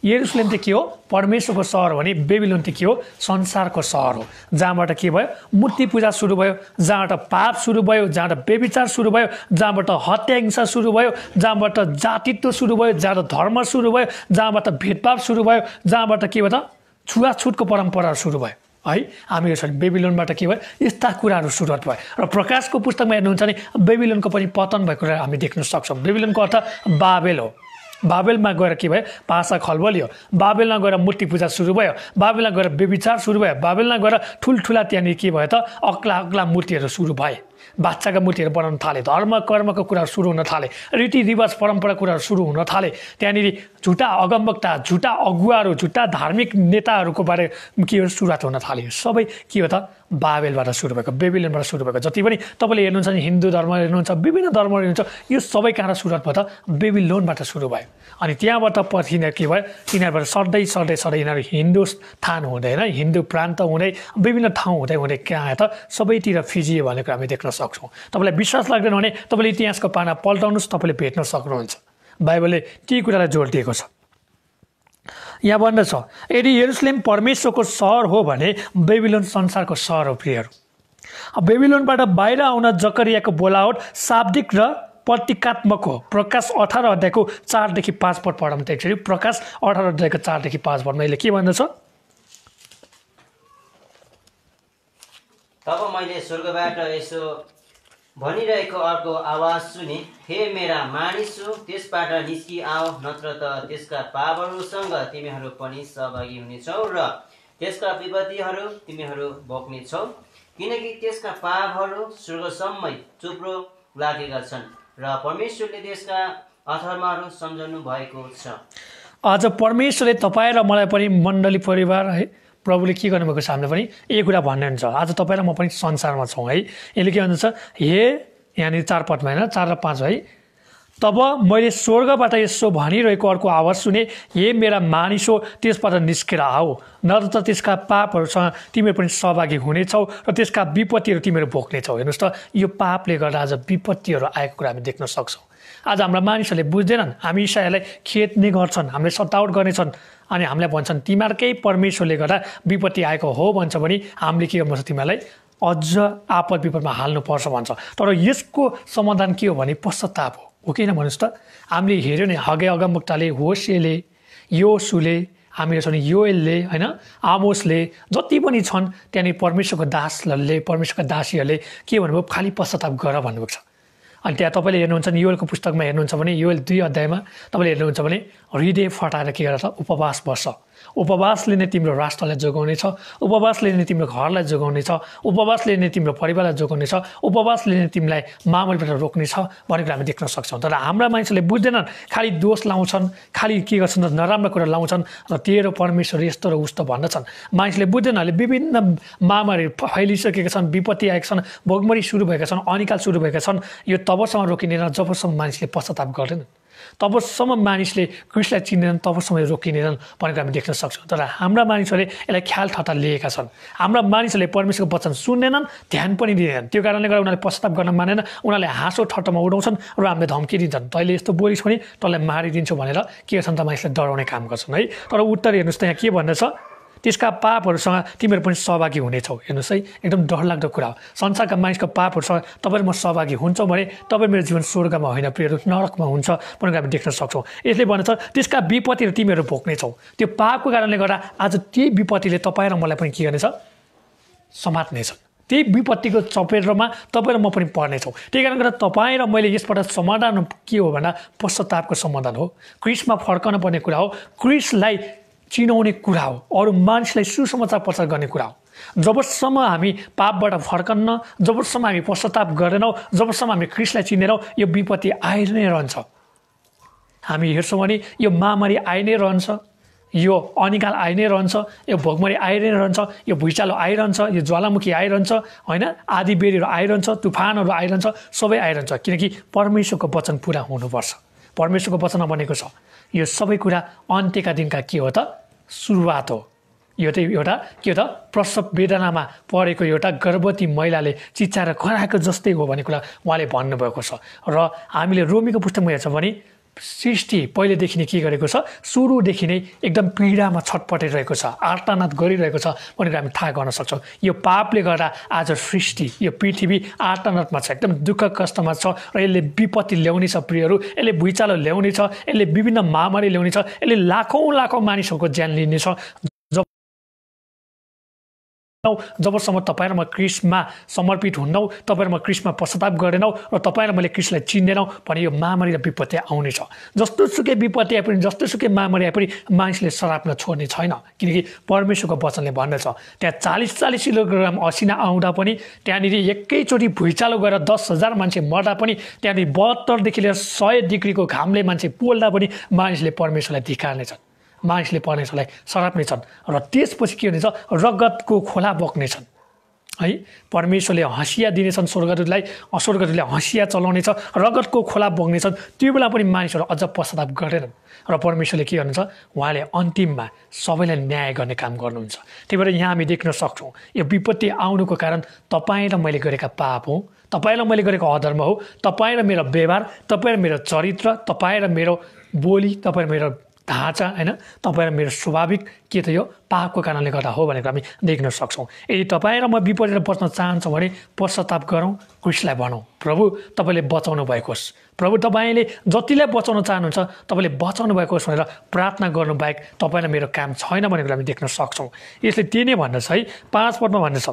यरुसलेम चाहिँ के हो परमेश्वरको सहर भने बेबिलोन चाहिँ के हो संसारको सहर हो जहाँबाट के भयो मूर्ति पूजा सुरु भयो जहाँबाट पाप सुरु भयो जहाँबाट बेविचार सुरु भयो जहाँबाट हत्या हिंसा सुरु भयो जहाँबाट जातित्व सुरु भयो जहाँबाट धर्म सुरु भयो जहाँबाट भेदभाव सुरु भयो जहाँबाट के भयो त छुवाछुतको परम्परा सुरु भयो है हामी यसरी बेबिलोनबाट के भयो यस्ता कुराहरू सुरुवात भयो र प्रकाशको पुस्तकमा हेर्नुहुन्छ भने बेबिलोनको पनि पतन भएको कुरा हामी देख्न सक्छौँ बेबिलोनको अर्थ बाबेल हो बाबेलमा गएर के भयो भाषा खलबलियो बाबेलमा गएर मूर्ति पूजा सुरु भयो बाबेलमा गएर बेविचार सुरु भयो बाबेलमा गएर ठुल्ठुला त्यहाँनिर के भयो त अग्ला अग्ला मूर्तिहरू सुरु भए बाच्चाका मूर्तिहरू बनाउन थाले धर्म कर्मको कुराहरू सुरु हुन थाले रीतिरिवाज परम्परा कुराहरू सुरु हुन थाले त्यहाँनिर झुटा अगमवक्ता झुटा अगुवाहरू झुटा धार्मिक नेताहरूको बारे के सुरुवात हुन थाले सबै के हो त बाबेलबाट सुरु भएको बेबिलियनबाट सुरु भएको जति पनि तपाईँले हेर्नुहुन्छ नि हिन्दू धर्म हेर्नुहुन्छ विभिन्न धर्म हेर्नुहुन्छ यो सबै कहाँ सुरुवात भयो त बेबिलोनबाट सुरु भयो अनि त्यहाँबाट पछि यिनीहरू के भयो तिनीहरूबाट सड्दै सड्दै सर्दै यिनीहरू हिन्दुस्थान हुँदै होइन हिन्दू प्रान्त हुँदै विभिन्न ठाउँ हुँदै हुँदै कहाँ त सबैतिर फिजियो भनेको हामी देख्न सक्छौँ तपाईँलाई विश्वास लाग्दैन भने तपाईँले इतिहासको पाना पल्टाउनुहोस् तपाईँले भेट्न सक्नुहुन्छ बाइबलले ती कुरालाई जोड दिएको छ यहाँ भन्दछ यदि यरुसलेम परमेश्वरको सहर हो भने बेबिलोन संसारको सहर हो प्रियहरू बेबिलोनबाट बाहिर आउन जकरियाको बोलावट शाब्दिक र प्रतीकात्मक हो प्रकाश अठार अध्यायको चारदेखि पाँच पद पढाउनु त एकचोटि प्रकाश अठार अध्यायको चारदेखि पाँच पट मैले के भन्दछ तब मैले स्वर्गबाट यसो भनिरहेको अर्को आवाज सुने हे मेरा मानिस हो त्यसबाट निस्किआ नत्र त त्यसका पापहरूसँग तिमीहरू पनि सहभागी हुनेछौ र त्यसका विपत्तिहरू तिमीहरू भोग्नेछौ किनकि त्यसका पापहरू स्वर्गसम्मै चुप्रो लागेका छन् र परमेश्वरले त्यसका अथर्माहरू सम्झाउनु भएको छ आज परमेश्वरले तपाईँ र मलाई पनि मण्डली परिवार है प्रभुले के गर्नुभएको छ हामीले पनि यही कुरा भन्ने हुन्छ आज तपाईँ र म पनि संसारमा छौँ है यसले के भन्नुहुन्छ हे यहाँनिर चार पटमा होइन चार र पाँच है तब मैले स्वर्गबाट यसो भनिरहेको अर्को आवाज सुने हे मेरा मानिस हो त्यसबाट निस्केर आऊ न त त्यसका पापहरूसँग तिमीहरू पनि सहभागी हुनेछौ र त्यसका विपत्तिहरू तिमीहरू भोग्नेछौ हेर्नुहोस् त यो पापले गर्दा आज विपत्तिहरू आएको कुरा हामी देख्न सक्छौँ आज हाम्रा मानिसहरूले बुझ्दैनन् हामी इसाईहरूलाई खेद्ने गर्छन् हामीले सतावट गर्नेछन् अनि हामीलाई भन्छन् तिमीहरूकै परमेश्वरले गर्दा विपत्ति आएको हो भन्छ भने हामीले के गर्नुपर्छ तिमीहरूलाई अझ आपद विपदमा हाल्नुपर्छ भन्छ तर यसको समाधान के हो भने पश्चाताप हो हो किन भन्नुहोस् त हामीले हेऱ्यो नि हगे अगमुक्ताले होसेले यो सुले हामीले छन् योएलले होइन आमोसले जति पनि छन् त्यहाँनिर परमेश्वरको दासहरूले परमेश्वरका दासीहरूले के भन्नुभयो खालि पश्चाताप गर भन्नुभएको छ अनि त्यहाँ तपाईँले हेर्नुहुन्छ भने युएलको पुस्तकमा हेर्नुहुन्छ भने युएल दुई अध्यायमा तपाईँले हेर्नुहुन्छ भने हृदय फटाएर के गर्छ उपवास बस्छ उपवासले नै तिम्रो राष्ट्रलाई जोगाउनेछ उपवासले नै तिम्रो घरलाई जोगाउनेछ उपवासले नै तिम्रो परिवारलाई जोगाउनेछ उपवासले नै तिमीलाई महामारीबाट रोक्नेछ भन्ने कुरा हामी देख्न सक्छौँ तर हाम्रा मान्छेले बुझ्दैनन् खालि दोष लाउँछन् खालि के गर्छन् नराम्रो कुरा लाउँछन् र तेरो परमेश्वर यस्तो र उस्तो भन्दछन् मान्छेले बुझ्दैन अहिले विभिन्न महामारी फैलिसकेका छन् विपत्ति आएका छन् भोगमरी सुरु भएका छन् अनिकाल सुरु भएका छन् यो तबसम्म रोकिँदैन जबसम्म मानिसले पश्चाताप गर्दैनन् तबसम्म मानिसले कृषिलाई चिन्दैनन् तबसम्म रोकिनेनन् भनेर हामी देख्न सक्छौँ तर हाम्रा मानिसहरूले यसलाई ख्याल ठट्टा लिएका छन् हाम्रा मानिसहरूले परमेश्वरको वचन सुन्नेनन् ध्यान पनि दिँदैनन् त्यो कारणले गर्दा उनीहरूले पश्चाताप गर्न मानेन उनीहरूले हाँसो ठट्टमा उडाउँछन् र हामीले धम्की दिन्छन् तैँले यस्तो बोलिस् भने तँलाई मारिदिन्छु भनेर के छन् त मानिसले डराउने काम गर्छन् है तर उत्तर हेर्नुहोस् त यहाँ के भन्दैछ त्यसका पापहरूसँग तिमीहरू पनि सहभागी हुनेछौ हेर्नुहोस् है एकदम डरलाग्दो कुरा हो संसारका मानिसको पापहरूसँग तपाईँ म सहभागी हुन्छौँ भने तपाईँ मेरो जीवन स्वर्गमा होइन प्रियहरू नरकमा हुन्छ भनेर हामी देख्न सक्छौँ यसले भनेछ त्यसका विपत्तिहरू तिमीहरू भोग्नेछौ त्यो पापको कारणले गर्दा आज त्यही विपत्तिले तपाईँ र मलाई पनि के गर्नेछ समात्नेछ त्यही विपत्तिको चपेटमा तपाईँ र म पनि पर्नेछौँ त्यही कारणले गर्दा तपाईँ र मैले यसबाट समाधान के हो भन्दा पश्चातापको समाधान हो क्रिसमा फर्कन पर्ने कुरा हो क्रिसलाई चिनाउने कुरा हो अरू मानिसलाई सुसमाचार प्रचार गर्ने कुरा हो जबसम्म हामी पापबाट फर्कन्न जबसम्म हामी पश्चाताप गरेनौँ जबसम्म हामी क्रिस्टलाई चिनेनौँ यो विपत्ति आइ नै रहन्छ हामी हेर्छौँ भने यो महामारी आइ नै रहन्छ यो अनिकाल आइ नै रहन्छ यो भोगमरी आइ नै रहन्छ यो भुइँचालो आइरहन्छ यो ज्वालामुखी आइरहन्छ होइन आदि बेरीहरू आइरहन्छ तुफानहरू आइरहन्छ सबै आइरहन्छ किनकि परमेश्वरको वचन पुरा हुनुपर्छ परमेश्वरको वचन भनेको छ यो सबै कुरा अन्त्यका दिनका के हो त सुरुवात हो यो चाहिँ एउटा के हो त प्रसव वेदनामा परेको एउटा गर्भवती महिलाले चिच्चाएर खराएको जस्तै हो भन्ने कुरा उहाँले भन्नुभएको छ र हामीले रोमीको पुस्तकमा हेर्छौँ भने सृष्टि पहिलेदेखि नै के गरेको छ सुरुदेखि नै एकदम पीडामा छटपटिरहेको छ आर्तनाद गरिरहेको छ भनेर हामी थाहा गर्न सक्छौँ यो पापले गर्दा आज सृष्टि यो पृथ्वी आर्तनादमा छ एकदम दुःख कष्टमा छ र यसले विपत्ति ल्याउने छ प्रियहरू यसले भुइँचालो ल्याउने छ यसले विभिन्न महामारी ल्याउने छ यसले लाखौँ लाखौँ मानिसहरूको ज्यान लिनेछ जबसम्म तपाईँ र म क्रिस्टमा समर्पित हुन्नौ तपाईँ र म क्रिस्टमा पश्चाताप गरेनौ र तपाईँ र मैले क्रिस्टलाई चिन्दैनौँ भने यो महामारी र विपत्ति आउनेछ जस्तो सुकै विपत्ति आए पनि सुकै महामारी आए पनि मानिसले सराप्न छोड्ने छैन किनकि परमेश्वरको वचनले भन्दछ त्यहाँ चालिस चालिस किलोग्राम असिना आउँदा पनि त्यहाँनिर एकैचोटि भुइँचालो गएर दस हजार मान्छे मर्दा पनि त्यहाँनिर बहत्तरदेखि लिएर सय डिग्रीको घामले मान्छे पोल्दा पनि मानिसले परमेश्वरलाई धिकार्नेछन् मानिसले परमेश्वरलाई सराप्नेछन् र त्यसपछि के हुनेछ रगतको खोला बग्नेछन् है परमेश्वरले हँसिया दिनेछन् स्वर्गहरूलाई स्वर्गहरूले हँसिया चलाउनेछ रगतको खोला बग्नेछन् त्यो बेला पनि मानिसहरू अझ पश्चाताप गरेनन् र परमेश्वरले के गर्नुहुन्छ उहाँले अन्तिममा सबैलाई न्याय गर्ने काम गर्नुहुन्छ त्यही भएर यहाँ हामी देख्न सक्छौँ यो विपत्ति आउनुको कारण तपाईँ र मैले गरेका पाप हो तपाईँ र मैले गरेको अधर्म हो तपाईँ र मेरो व्यवहार तपाईँ र मेरो चरित्र तपाईँ र मेरो बोली तपाईँ र मेरो ढाँचा होइन तपाईँ र मेरो स्वाभाविक के त यो पापको कारणले गर्दा हो भनेर हामी देख्न सक्छौँ यदि तपाईँ र म विपरीत बस्न चाहन्छौँ भने पश्चाताप गरौँ क्रिसलाई भनौँ प्रभु तपाईँले बचाउनु भएको होस् प्रभु तपाईँले जतिलाई बचाउन चाहनुहुन्छ तपाईँले बचाउनु भएको होस् भनेर प्रार्थना गर्नु बाहेक तपाईँलाई मेरो काम छैन भनेर हामी देख्न सक्छौँ यसले त्यही नै भन्दछ है पाँच पदमा भन्दछ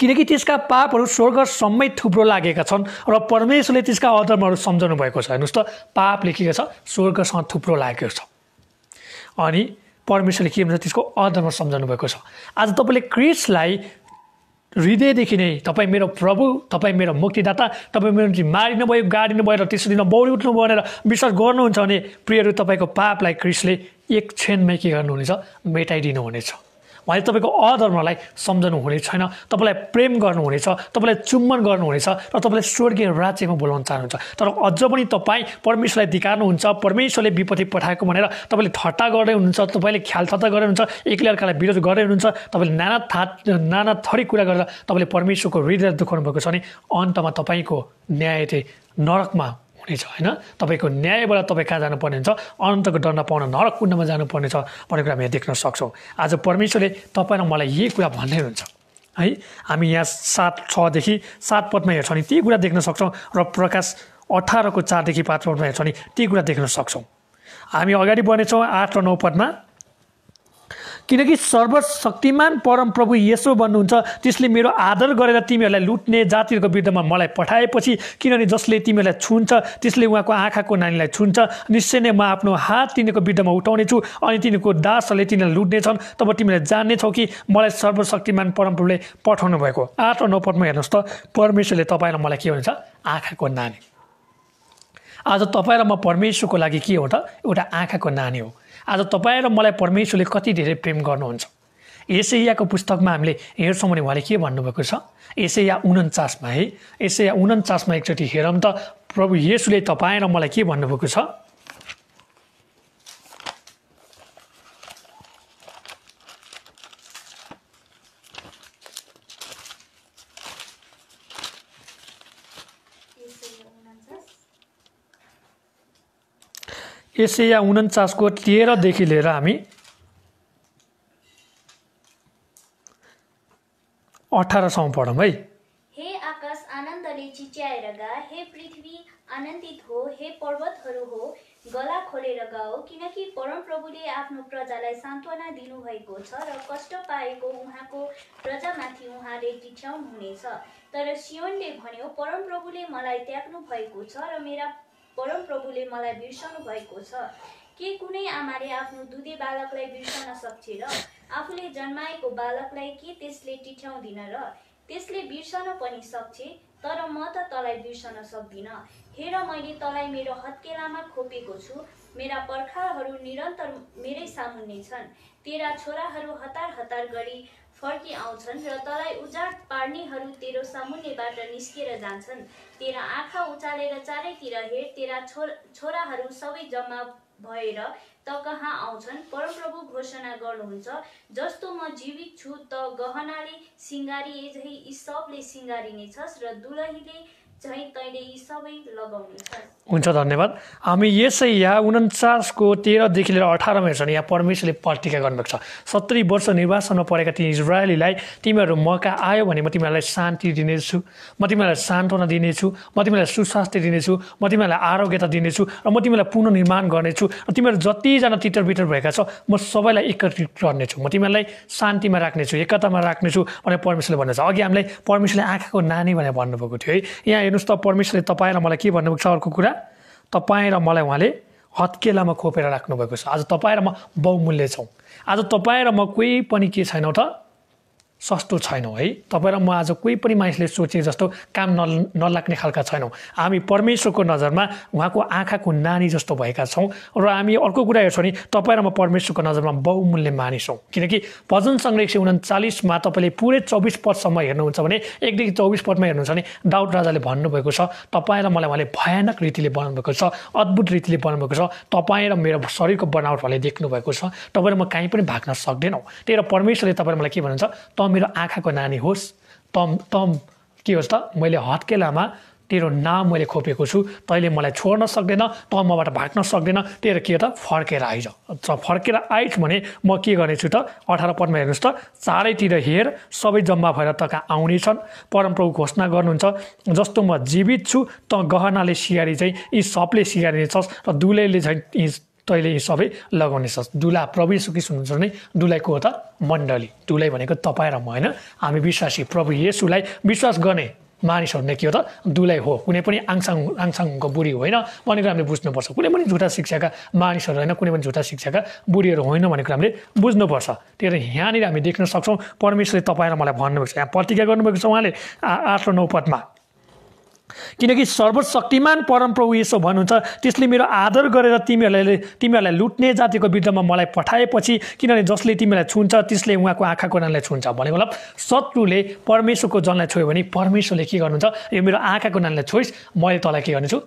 किनकि त्यसका पापहरू स्वर्गसम्मै थुप्रो लागेका छन् र परमेश्वरले त्यसका अधर्महरू सम्झाउनु भएको छ हेर्नुहोस् त पाप लेखिएको छ स्वर्गसँग थुप्रो लागेको छ अनि परमेश्वरले के भन्छ त्यसको अधर्म सम्झाउनु भएको छ आज तपाईँले क्रिसलाई हृदयदेखि नै तपाईँ मेरो प्रभु तपाईँ मेरो मुक्तिदाता तपाईँ मेरो मारिनु भयो गाडिनु भयो र त्यसरी नबौरी उठ्नु भनेर विश्वास गर्नुहुन्छ भने प्रियहरू तपाईँको पापलाई क्रिसले एक क्षणमै के गर्नुहुनेछ हुनेछ उहाँले तपाईँको अधर्मलाई सम्झनु हुने छैन तपाईँलाई प्रेम गर्नुहुनेछ तपाईँलाई चुम्बन गर्नुहुनेछ र तपाईँलाई स्वर्गीय राज्यमा बोलाउन चाहनुहुन्छ तर अझ पनि तपाईँ परमेश्वरलाई दिकार्नुहुन्छ परमेश्वरले विपत्ति पठाएको भनेर तपाईँले ठट्टा गर्दै हुनुहुन्छ तपाईँले ख्यालठट्टा गर्दै हुनुहुन्छ एक्लै अर्कालाई विरोध गर्दै हुनुहुन्छ तपाईँले नाना था नाना थरी कुरा गरेर तपाईँले परमेश्वरको हृदय दुखाउनु भएको छ भने अन्तमा तपाईँको न्याय चाहिँ नरकमा नै छ होइन तपाईँको न्यायबाट तपाईँ कहाँ जानुपर्ने हुन्छ अनन्तको दण्ड पाउन नरक कुण्डमा जानुपर्नेछ भन्ने कुरा हामी देख्न सक्छौँ आज परमेश्वरले तपाईँ र मलाई यही कुरा भन्दै हुन्छ है हामी यहाँ सात छदेखि सात पदमा हेर्छौँ नि त्यही कुरा देख्न सक्छौँ र प्रकाश अठारको चारदेखि पाँच पदमा हेर्छौँ नि त्यही कुरा देख्न सक्छौँ हामी अगाडि बढ्नेछौँ आठ र नौ पदमा किनकि सर्वशक्तिमान परमप्रभु यसो भन्नुहुन्छ त्यसले मेरो आदर गरेर तिमीहरूलाई लुट्ने जातिहरूको विरुद्धमा मलाई पठाएपछि किनभने जसले तिमीहरूलाई छुन्छ त्यसले उहाँको आँखाको नानीलाई छुन्छ निश्चय नै म आफ्नो हात तिनीहरूको विरुद्धमा उठाउनेछु अनि तिनीहरूको दासहरूले तिनीहरूलाई लुट्नेछन् तब तिमीले जान्नेछौ कि मलाई सर्वशक्तिमान परमप्रभुले पठाउनु भएको आठ र नौपटमा हेर्नुहोस् त परमेश्वरले तपाईँलाई मलाई के भन्छ आँखाको नानी आज तपाईँ र म परमेश्वरको लागि के हो त एउटा आँखाको नानी हो आज तपाईँ र मलाई परमेश्वरले कति धेरै प्रेम गर्नुहुन्छ एसैयाको पुस्तकमा हामीले हेर्छौँ भने उहाँले के भन्नुभएको छ एसैया उन्चासमा है एसैया उन्चासमा एकचोटि हेरौँ त प्रभु येसुले तपाईँ र मलाई के भन्नुभएको छ एसया उन्चासको तेह्रदेखि लिएर हामी अठारसम्म पढौँ है हे आकाश आनन्दले चिच्याएर गा हे पृथ्वी आनन्दित हो हे पर्वतहरू हो गला खोलेर गाओ किनकि परमप्रभुले आफ्नो प्रजालाई सान्त्वना दिनुभएको छ र कष्ट पाएको उहाँको प्रजामाथि उहाँले टिठ्याउनुहुनेछ तर सियोनले भन्यो परमप्रभुले मलाई त्याग्नु भएको छ र मेरा प्रभुले मलाई बिर्सनु भएको छ के कुनै आमाले आफ्नो दुधे बालकलाई बिर्सन सक्छ र आफूले जन्माएको बालकलाई के त्यसले टिठ्याउँदिन र त्यसले बिर्सन पनि सक्छ तर म त तँलाई बिर्सन सक्दिनँ हेर मैले तँलाई मेरो हत्केलामा खोपेको छु मेरा पर्खाहरू निरन्तर मेरै सामुन्ने छन् तेरा छोराहरू हतार हतार गरी आउँछन् र तलाई उजाड पार्नेहरू तेरो सामुन्नेबाट निस्केर जान्छन् तेरा आँखा उचालेर चारैतिर हेर तेरा छो छोराहरू सबै जम्मा भएर त कहाँ आउँछन् परमप्रभु घोषणा गर्नुहुन्छ जस्तो म जीवित छु त गहनाले सिँगारिएझै यी सबले सिँगारिनेछस् र दुलहीले हुन्छ धन्यवाद हामी यसै यहाँ उन्चासको तेह्रदेखि लिएर अठारमा हेर्छौँ यहाँ परमेश्वरले पल्टिका गर्नुभएको छ सत्तरी वर्ष निर्वासनमा परेका ती इजरायलीलाई तिमीहरू मका आयो भने म तिमीहरूलाई शान्ति दिनेछु म तिमीहरूलाई सान्त्वना दिनेछु म तिमीहरूलाई सुस्वास्थ्य दिनेछु म तिमीहरूलाई आरोग्यता दिनेछु र म तिमीहरूलाई पुनर्निर्माण गर्नेछु र तिमीहरू जतिजना तिटर बिटर भएका छौ म सबैलाई एकत्रित गर्नेछु म तिमीहरूलाई शान्तिमा राख्नेछु एकतामा राख्नेछु भनेर परमेश्वरले भन्नेछ अघि हामीलाई परमेश्वरले आँखाको नानी भनेर भन्नुभएको थियो है यहाँ हेर्नुहोस् त परमेश्वरले तपाईँ र मलाई के भन्नुभएको छ अर्को कुरा तपाईँ र मलाई उहाँले हत्केलामा खोपेर राख्नुभएको छ आज तपाईँ र म बहुमूल्य छौँ आज तपाईँ र म कोही पनि के छैनौँ त सस्तो छैनौँ है तपाईँ र म आज कोही पनि मानिसले सोचे जस्तो काम न नलाग्ने खालका छैनौँ हामी परमेश्वरको नजरमा उहाँको आँखाको नानी जस्तो भएका छौँ र हामी अर्को कुरा हेर्छौँ नि तपाईँ र म परमेश्वरको नजरमा बहुमूल्य मानिस हौँ किनकि भजन सङ्ग्रह एक सय उन्चालिसमा तपाईँले पुरै चौबिस पदसम्म हेर्नुहुन्छ भने एकदेखि चौबिस पदमा हेर्नुहुन्छ भने दाउद राजाले भन्नुभएको छ तपाईँ र मलाई उहाँले भयानक रीतिले बनाउनु भएको छ अद्भुत रीतिले बनाउनु भएको छ तपाईँ र मेरो शरीरको बनावट उहाँले देख्नुभएको छ तपाईँ र म कहीँ पनि भाग्न सक्दैनौँ त्यही र परमेश्वरले तपाईँ मलाई के भन्नुहुन्छ मेरो आँखाको नानी होस् तम तम के होस् त मैले हत्केलामा तेरो नाम मैले खोपेको छु तैँले मलाई छोड्न सक्दैन त मबाट भाग्न सक्दैन तेरो के त फर्केर आइज फर्केर आइस् भने म के गर्नेछु त अठार पदमा हेर्नुहोस् त चारैतिर हेर सबै जम्मा भएर त कहाँ आउनेछन् परमप्रभु घोषणा गर्नुहुन्छ जस्तो म जीवित छु त गहनाले सियारी चाहिँ यी सबले छस् र दुलैले यी तैँले यी सबै लगाउनेछस् दुला प्रभु येसुक्रिस्ट हुनुहुन्छ भने को हो त मण्डली दुलाई भनेको तपाईँ र म होइन हामी विश्वासी प्रभु येसुलाई विश्वास गर्ने मानिसहरू नै के हो त दुलाई हो कुनै पनि आङसाङ आङसाङको बुढी होइन भनेर हामीले बुझ्नुपर्छ कुनै पनि झुटा शिक्षाका मानिसहरू होइन कुनै पनि झुटा शिक्षाका बुढीहरू होइन भनेको हामीले बुझ्नुपर्छ त्यही भएर यहाँनिर हामी देख्न सक्छौँ परमेश्वरले तपाईँ र मलाई भन्नुभएको छ यहाँ प्रतिज्ञा गर्नुभएको छ उहाँले आठ र नौ पदमा किनकि सर्वशक्तिमान परमप्रभु यसो भन्नुहुन्छ त्यसले मेरो आदर गरेर तिमीहरूलाई तिमीहरूलाई लुट्ने जातिको विरुद्धमा मलाई पठाएपछि किनभने जसले तिमीलाई छुन्छ त्यसले उहाँको आँखाको नानीलाई छुन्छ भनेको मतलब शत्रुले परमेश्वरको जनलाई छोयो भने परमेश्वरले के गर्नुहुन्छ यो मेरो आँखाको नानीलाई छोइस् मैले तँलाई के गर्नेछु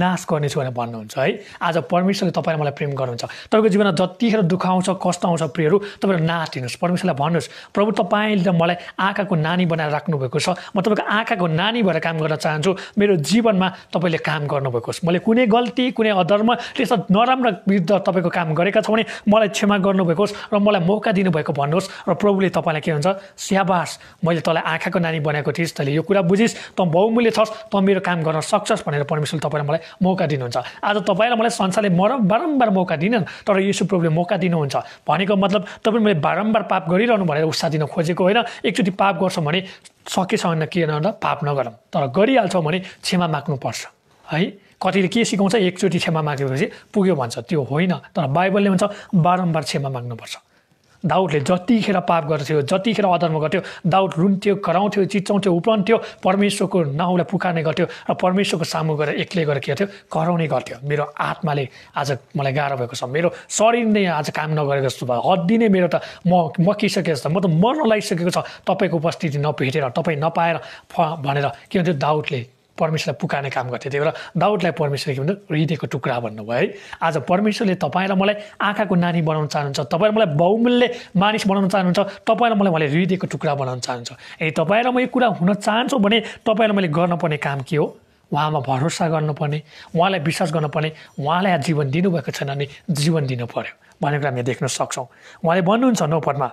नाश गर्नेछु भनेर भन्नुहुन्छ है आज परमेश्वरले तपाईँले मलाई प्रेम गर्नुहुन्छ तपाईँको जीवनमा जतिखेर दुःख आउँछ कष्ट आउँछ प्रियहरू तपाईँहरू दिनुहोस् परमेश्वरलाई भन्नुहोस् प्रभु तपाईँले त मलाई आँखाको नानी बनाएर राख्नुभएको छ म तपाईँको आँखाको नानी भएर काम गर्न चाहन्छु मेरो जीवनमा तपाईँले काम गर्नुभएको छ मैले कुनै गल्ती कुनै अधर्म त्यस्तो नराम्रो विरुद्ध तपाईँको काम गरेका छौँ भने मलाई क्षमा गर्नुभएको होस् र मलाई मौका दिनुभएको भन्नुहोस् र प्रभुले तपाईँलाई के भन्छ स्याबास मैले तँलाई आँखाको नानी बनाएको थिएँ तैँले यो कुरा बुझिस् तँ बहुमूल्य छस् तँ मेरो काम गर्न सक्छस् भनेर परमेश्वरले तपाईँलाई मलाई मौका दिनुहुन्छ आज तपाईँ मलाई संसारले मर बारम्बार मौका दिनेन् तर यसो प्रभुले मौका दिनुहुन्छ भनेको मतलब तपाईँ मैले बारम्बार पाप गरिरहनु भनेर उत्साह दिन खोजेको होइन एकचोटि पाप गर्छौँ भने सकेसम्म के नगर्दा पाप नगरौँ तर गरिहाल्छौँ भने क्षमा माग्नुपर्छ है कतिले के सिकाउँछ एकचोटि क्षमा मागेपछि पुग्यो भन्छ त्यो होइन तर बाइबलले भन्छ बारम्बार क्षमा माग्नुपर्छ दाउदले जतिखेर पाप गर्थ्यो जतिखेर अधर्म गर्थ्यो दाउद रुन्थ्यो कराउँथ्यो चिचाउँथ्यो उप्लन्थ्यो परमेश्वरको नाउँलाई पुकार्ने गर्थ्यो र परमेश्वरको सामु गएर एक्लै गरेर के गर्थ्यो कराउने गर्थ्यो मेरो आत्माले आज मलाई गाह्रो भएको छ मेरो शरीर नै आज काम नगरेको जस्तो भयो हड्डी नै मेरो त म मकिसकेको छ म त मर्न लागिसकेको छ तपाईँको उपस्थिति नभेटेर तपाईँ नपाएर भनेर के भन्थ्यो दाउदले परमेश्वरलाई पुकार्ने काम गर्थ्यो त्यही भएर दाउदलाई परमेश्वरले के भन्छ हृदयको टुक्रा भन्नुभयो है आज परमेश्वरले तपाईँलाई मलाई आँखाको नानी बनाउन चाहनुहुन्छ तपाईँलाई मलाई बहुमूल्य मानिस बनाउन चाहनुहुन्छ तपाईँलाई मलाई मलाई हृदयको टुक्रा बनाउन चाहन्छ यदि तपाईँलाई म यो कुरा हुन चाहन्छु भने तपाईँलाई मैले गर्नुपर्ने काम के हो उहाँमा भरोसा गर्नुपर्ने उहाँलाई विश्वास गर्नुपर्ने उहाँलाई जीवन दिनुभएको छैन भने जीवन दिनु पऱ्यो भन्ने कुरा हामी देख्न सक्छौँ उहाँले भन्नुहुन्छ नोपटमा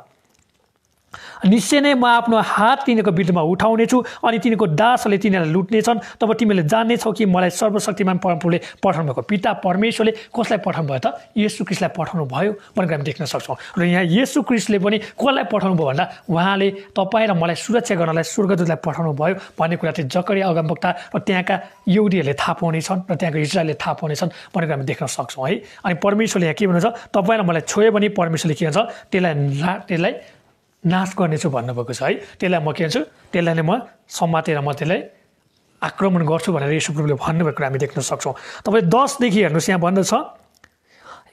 निश्चय नै म आफ्नो हात तिनीहरूको विरुद्धमा उठाउनेछु अनि तिनीहरूको दासले तिनीहरूलाई लुट्नेछन् तब तिमीले जान्नेछौ कि मलाई सर्वशक्तिमान परमपुरले पठाउनु भएको पिता परमेश्वरले कसलाई पठाउनु भयो त येसु क्रिस्टलाई पठाउनु भयो भनेर हामी देख्न सक्छौँ र यहाँ येसु क्रिस्टले पनि कसलाई पठाउनु भयो भन्दा उहाँले तपाईँ र मलाई सुरक्षा गर्नलाई स्वर्गदूतलाई पठाउनु भयो भन्ने कुरा चाहिँ जकरी अगमवक्ता र त्यहाँका युडीहरूले थाहा पाउनेछन् र त्यहाँको इजरायलले थाहा पाउनेछन् भनेर हामी देख्न सक्छौँ है अनि परमेश्वरले यहाँ के भन्नुहुन्छ तपाईँ र मलाई छोयो भने परमेश्वरले के भन्छ त्यसलाई त्यसलाई नाश गर्नेछु भन्नुभएको छ है त्यसलाई म के भन्छु त्यसलाई नै म समातेर म त्यसलाई आक्रमण गर्छु भनेर प्रभुले भन्नुभएको कुरा हामी देख्न सक्छौँ तपाईँ दसदेखि हेर्नुहोस् यहाँ भन्दछ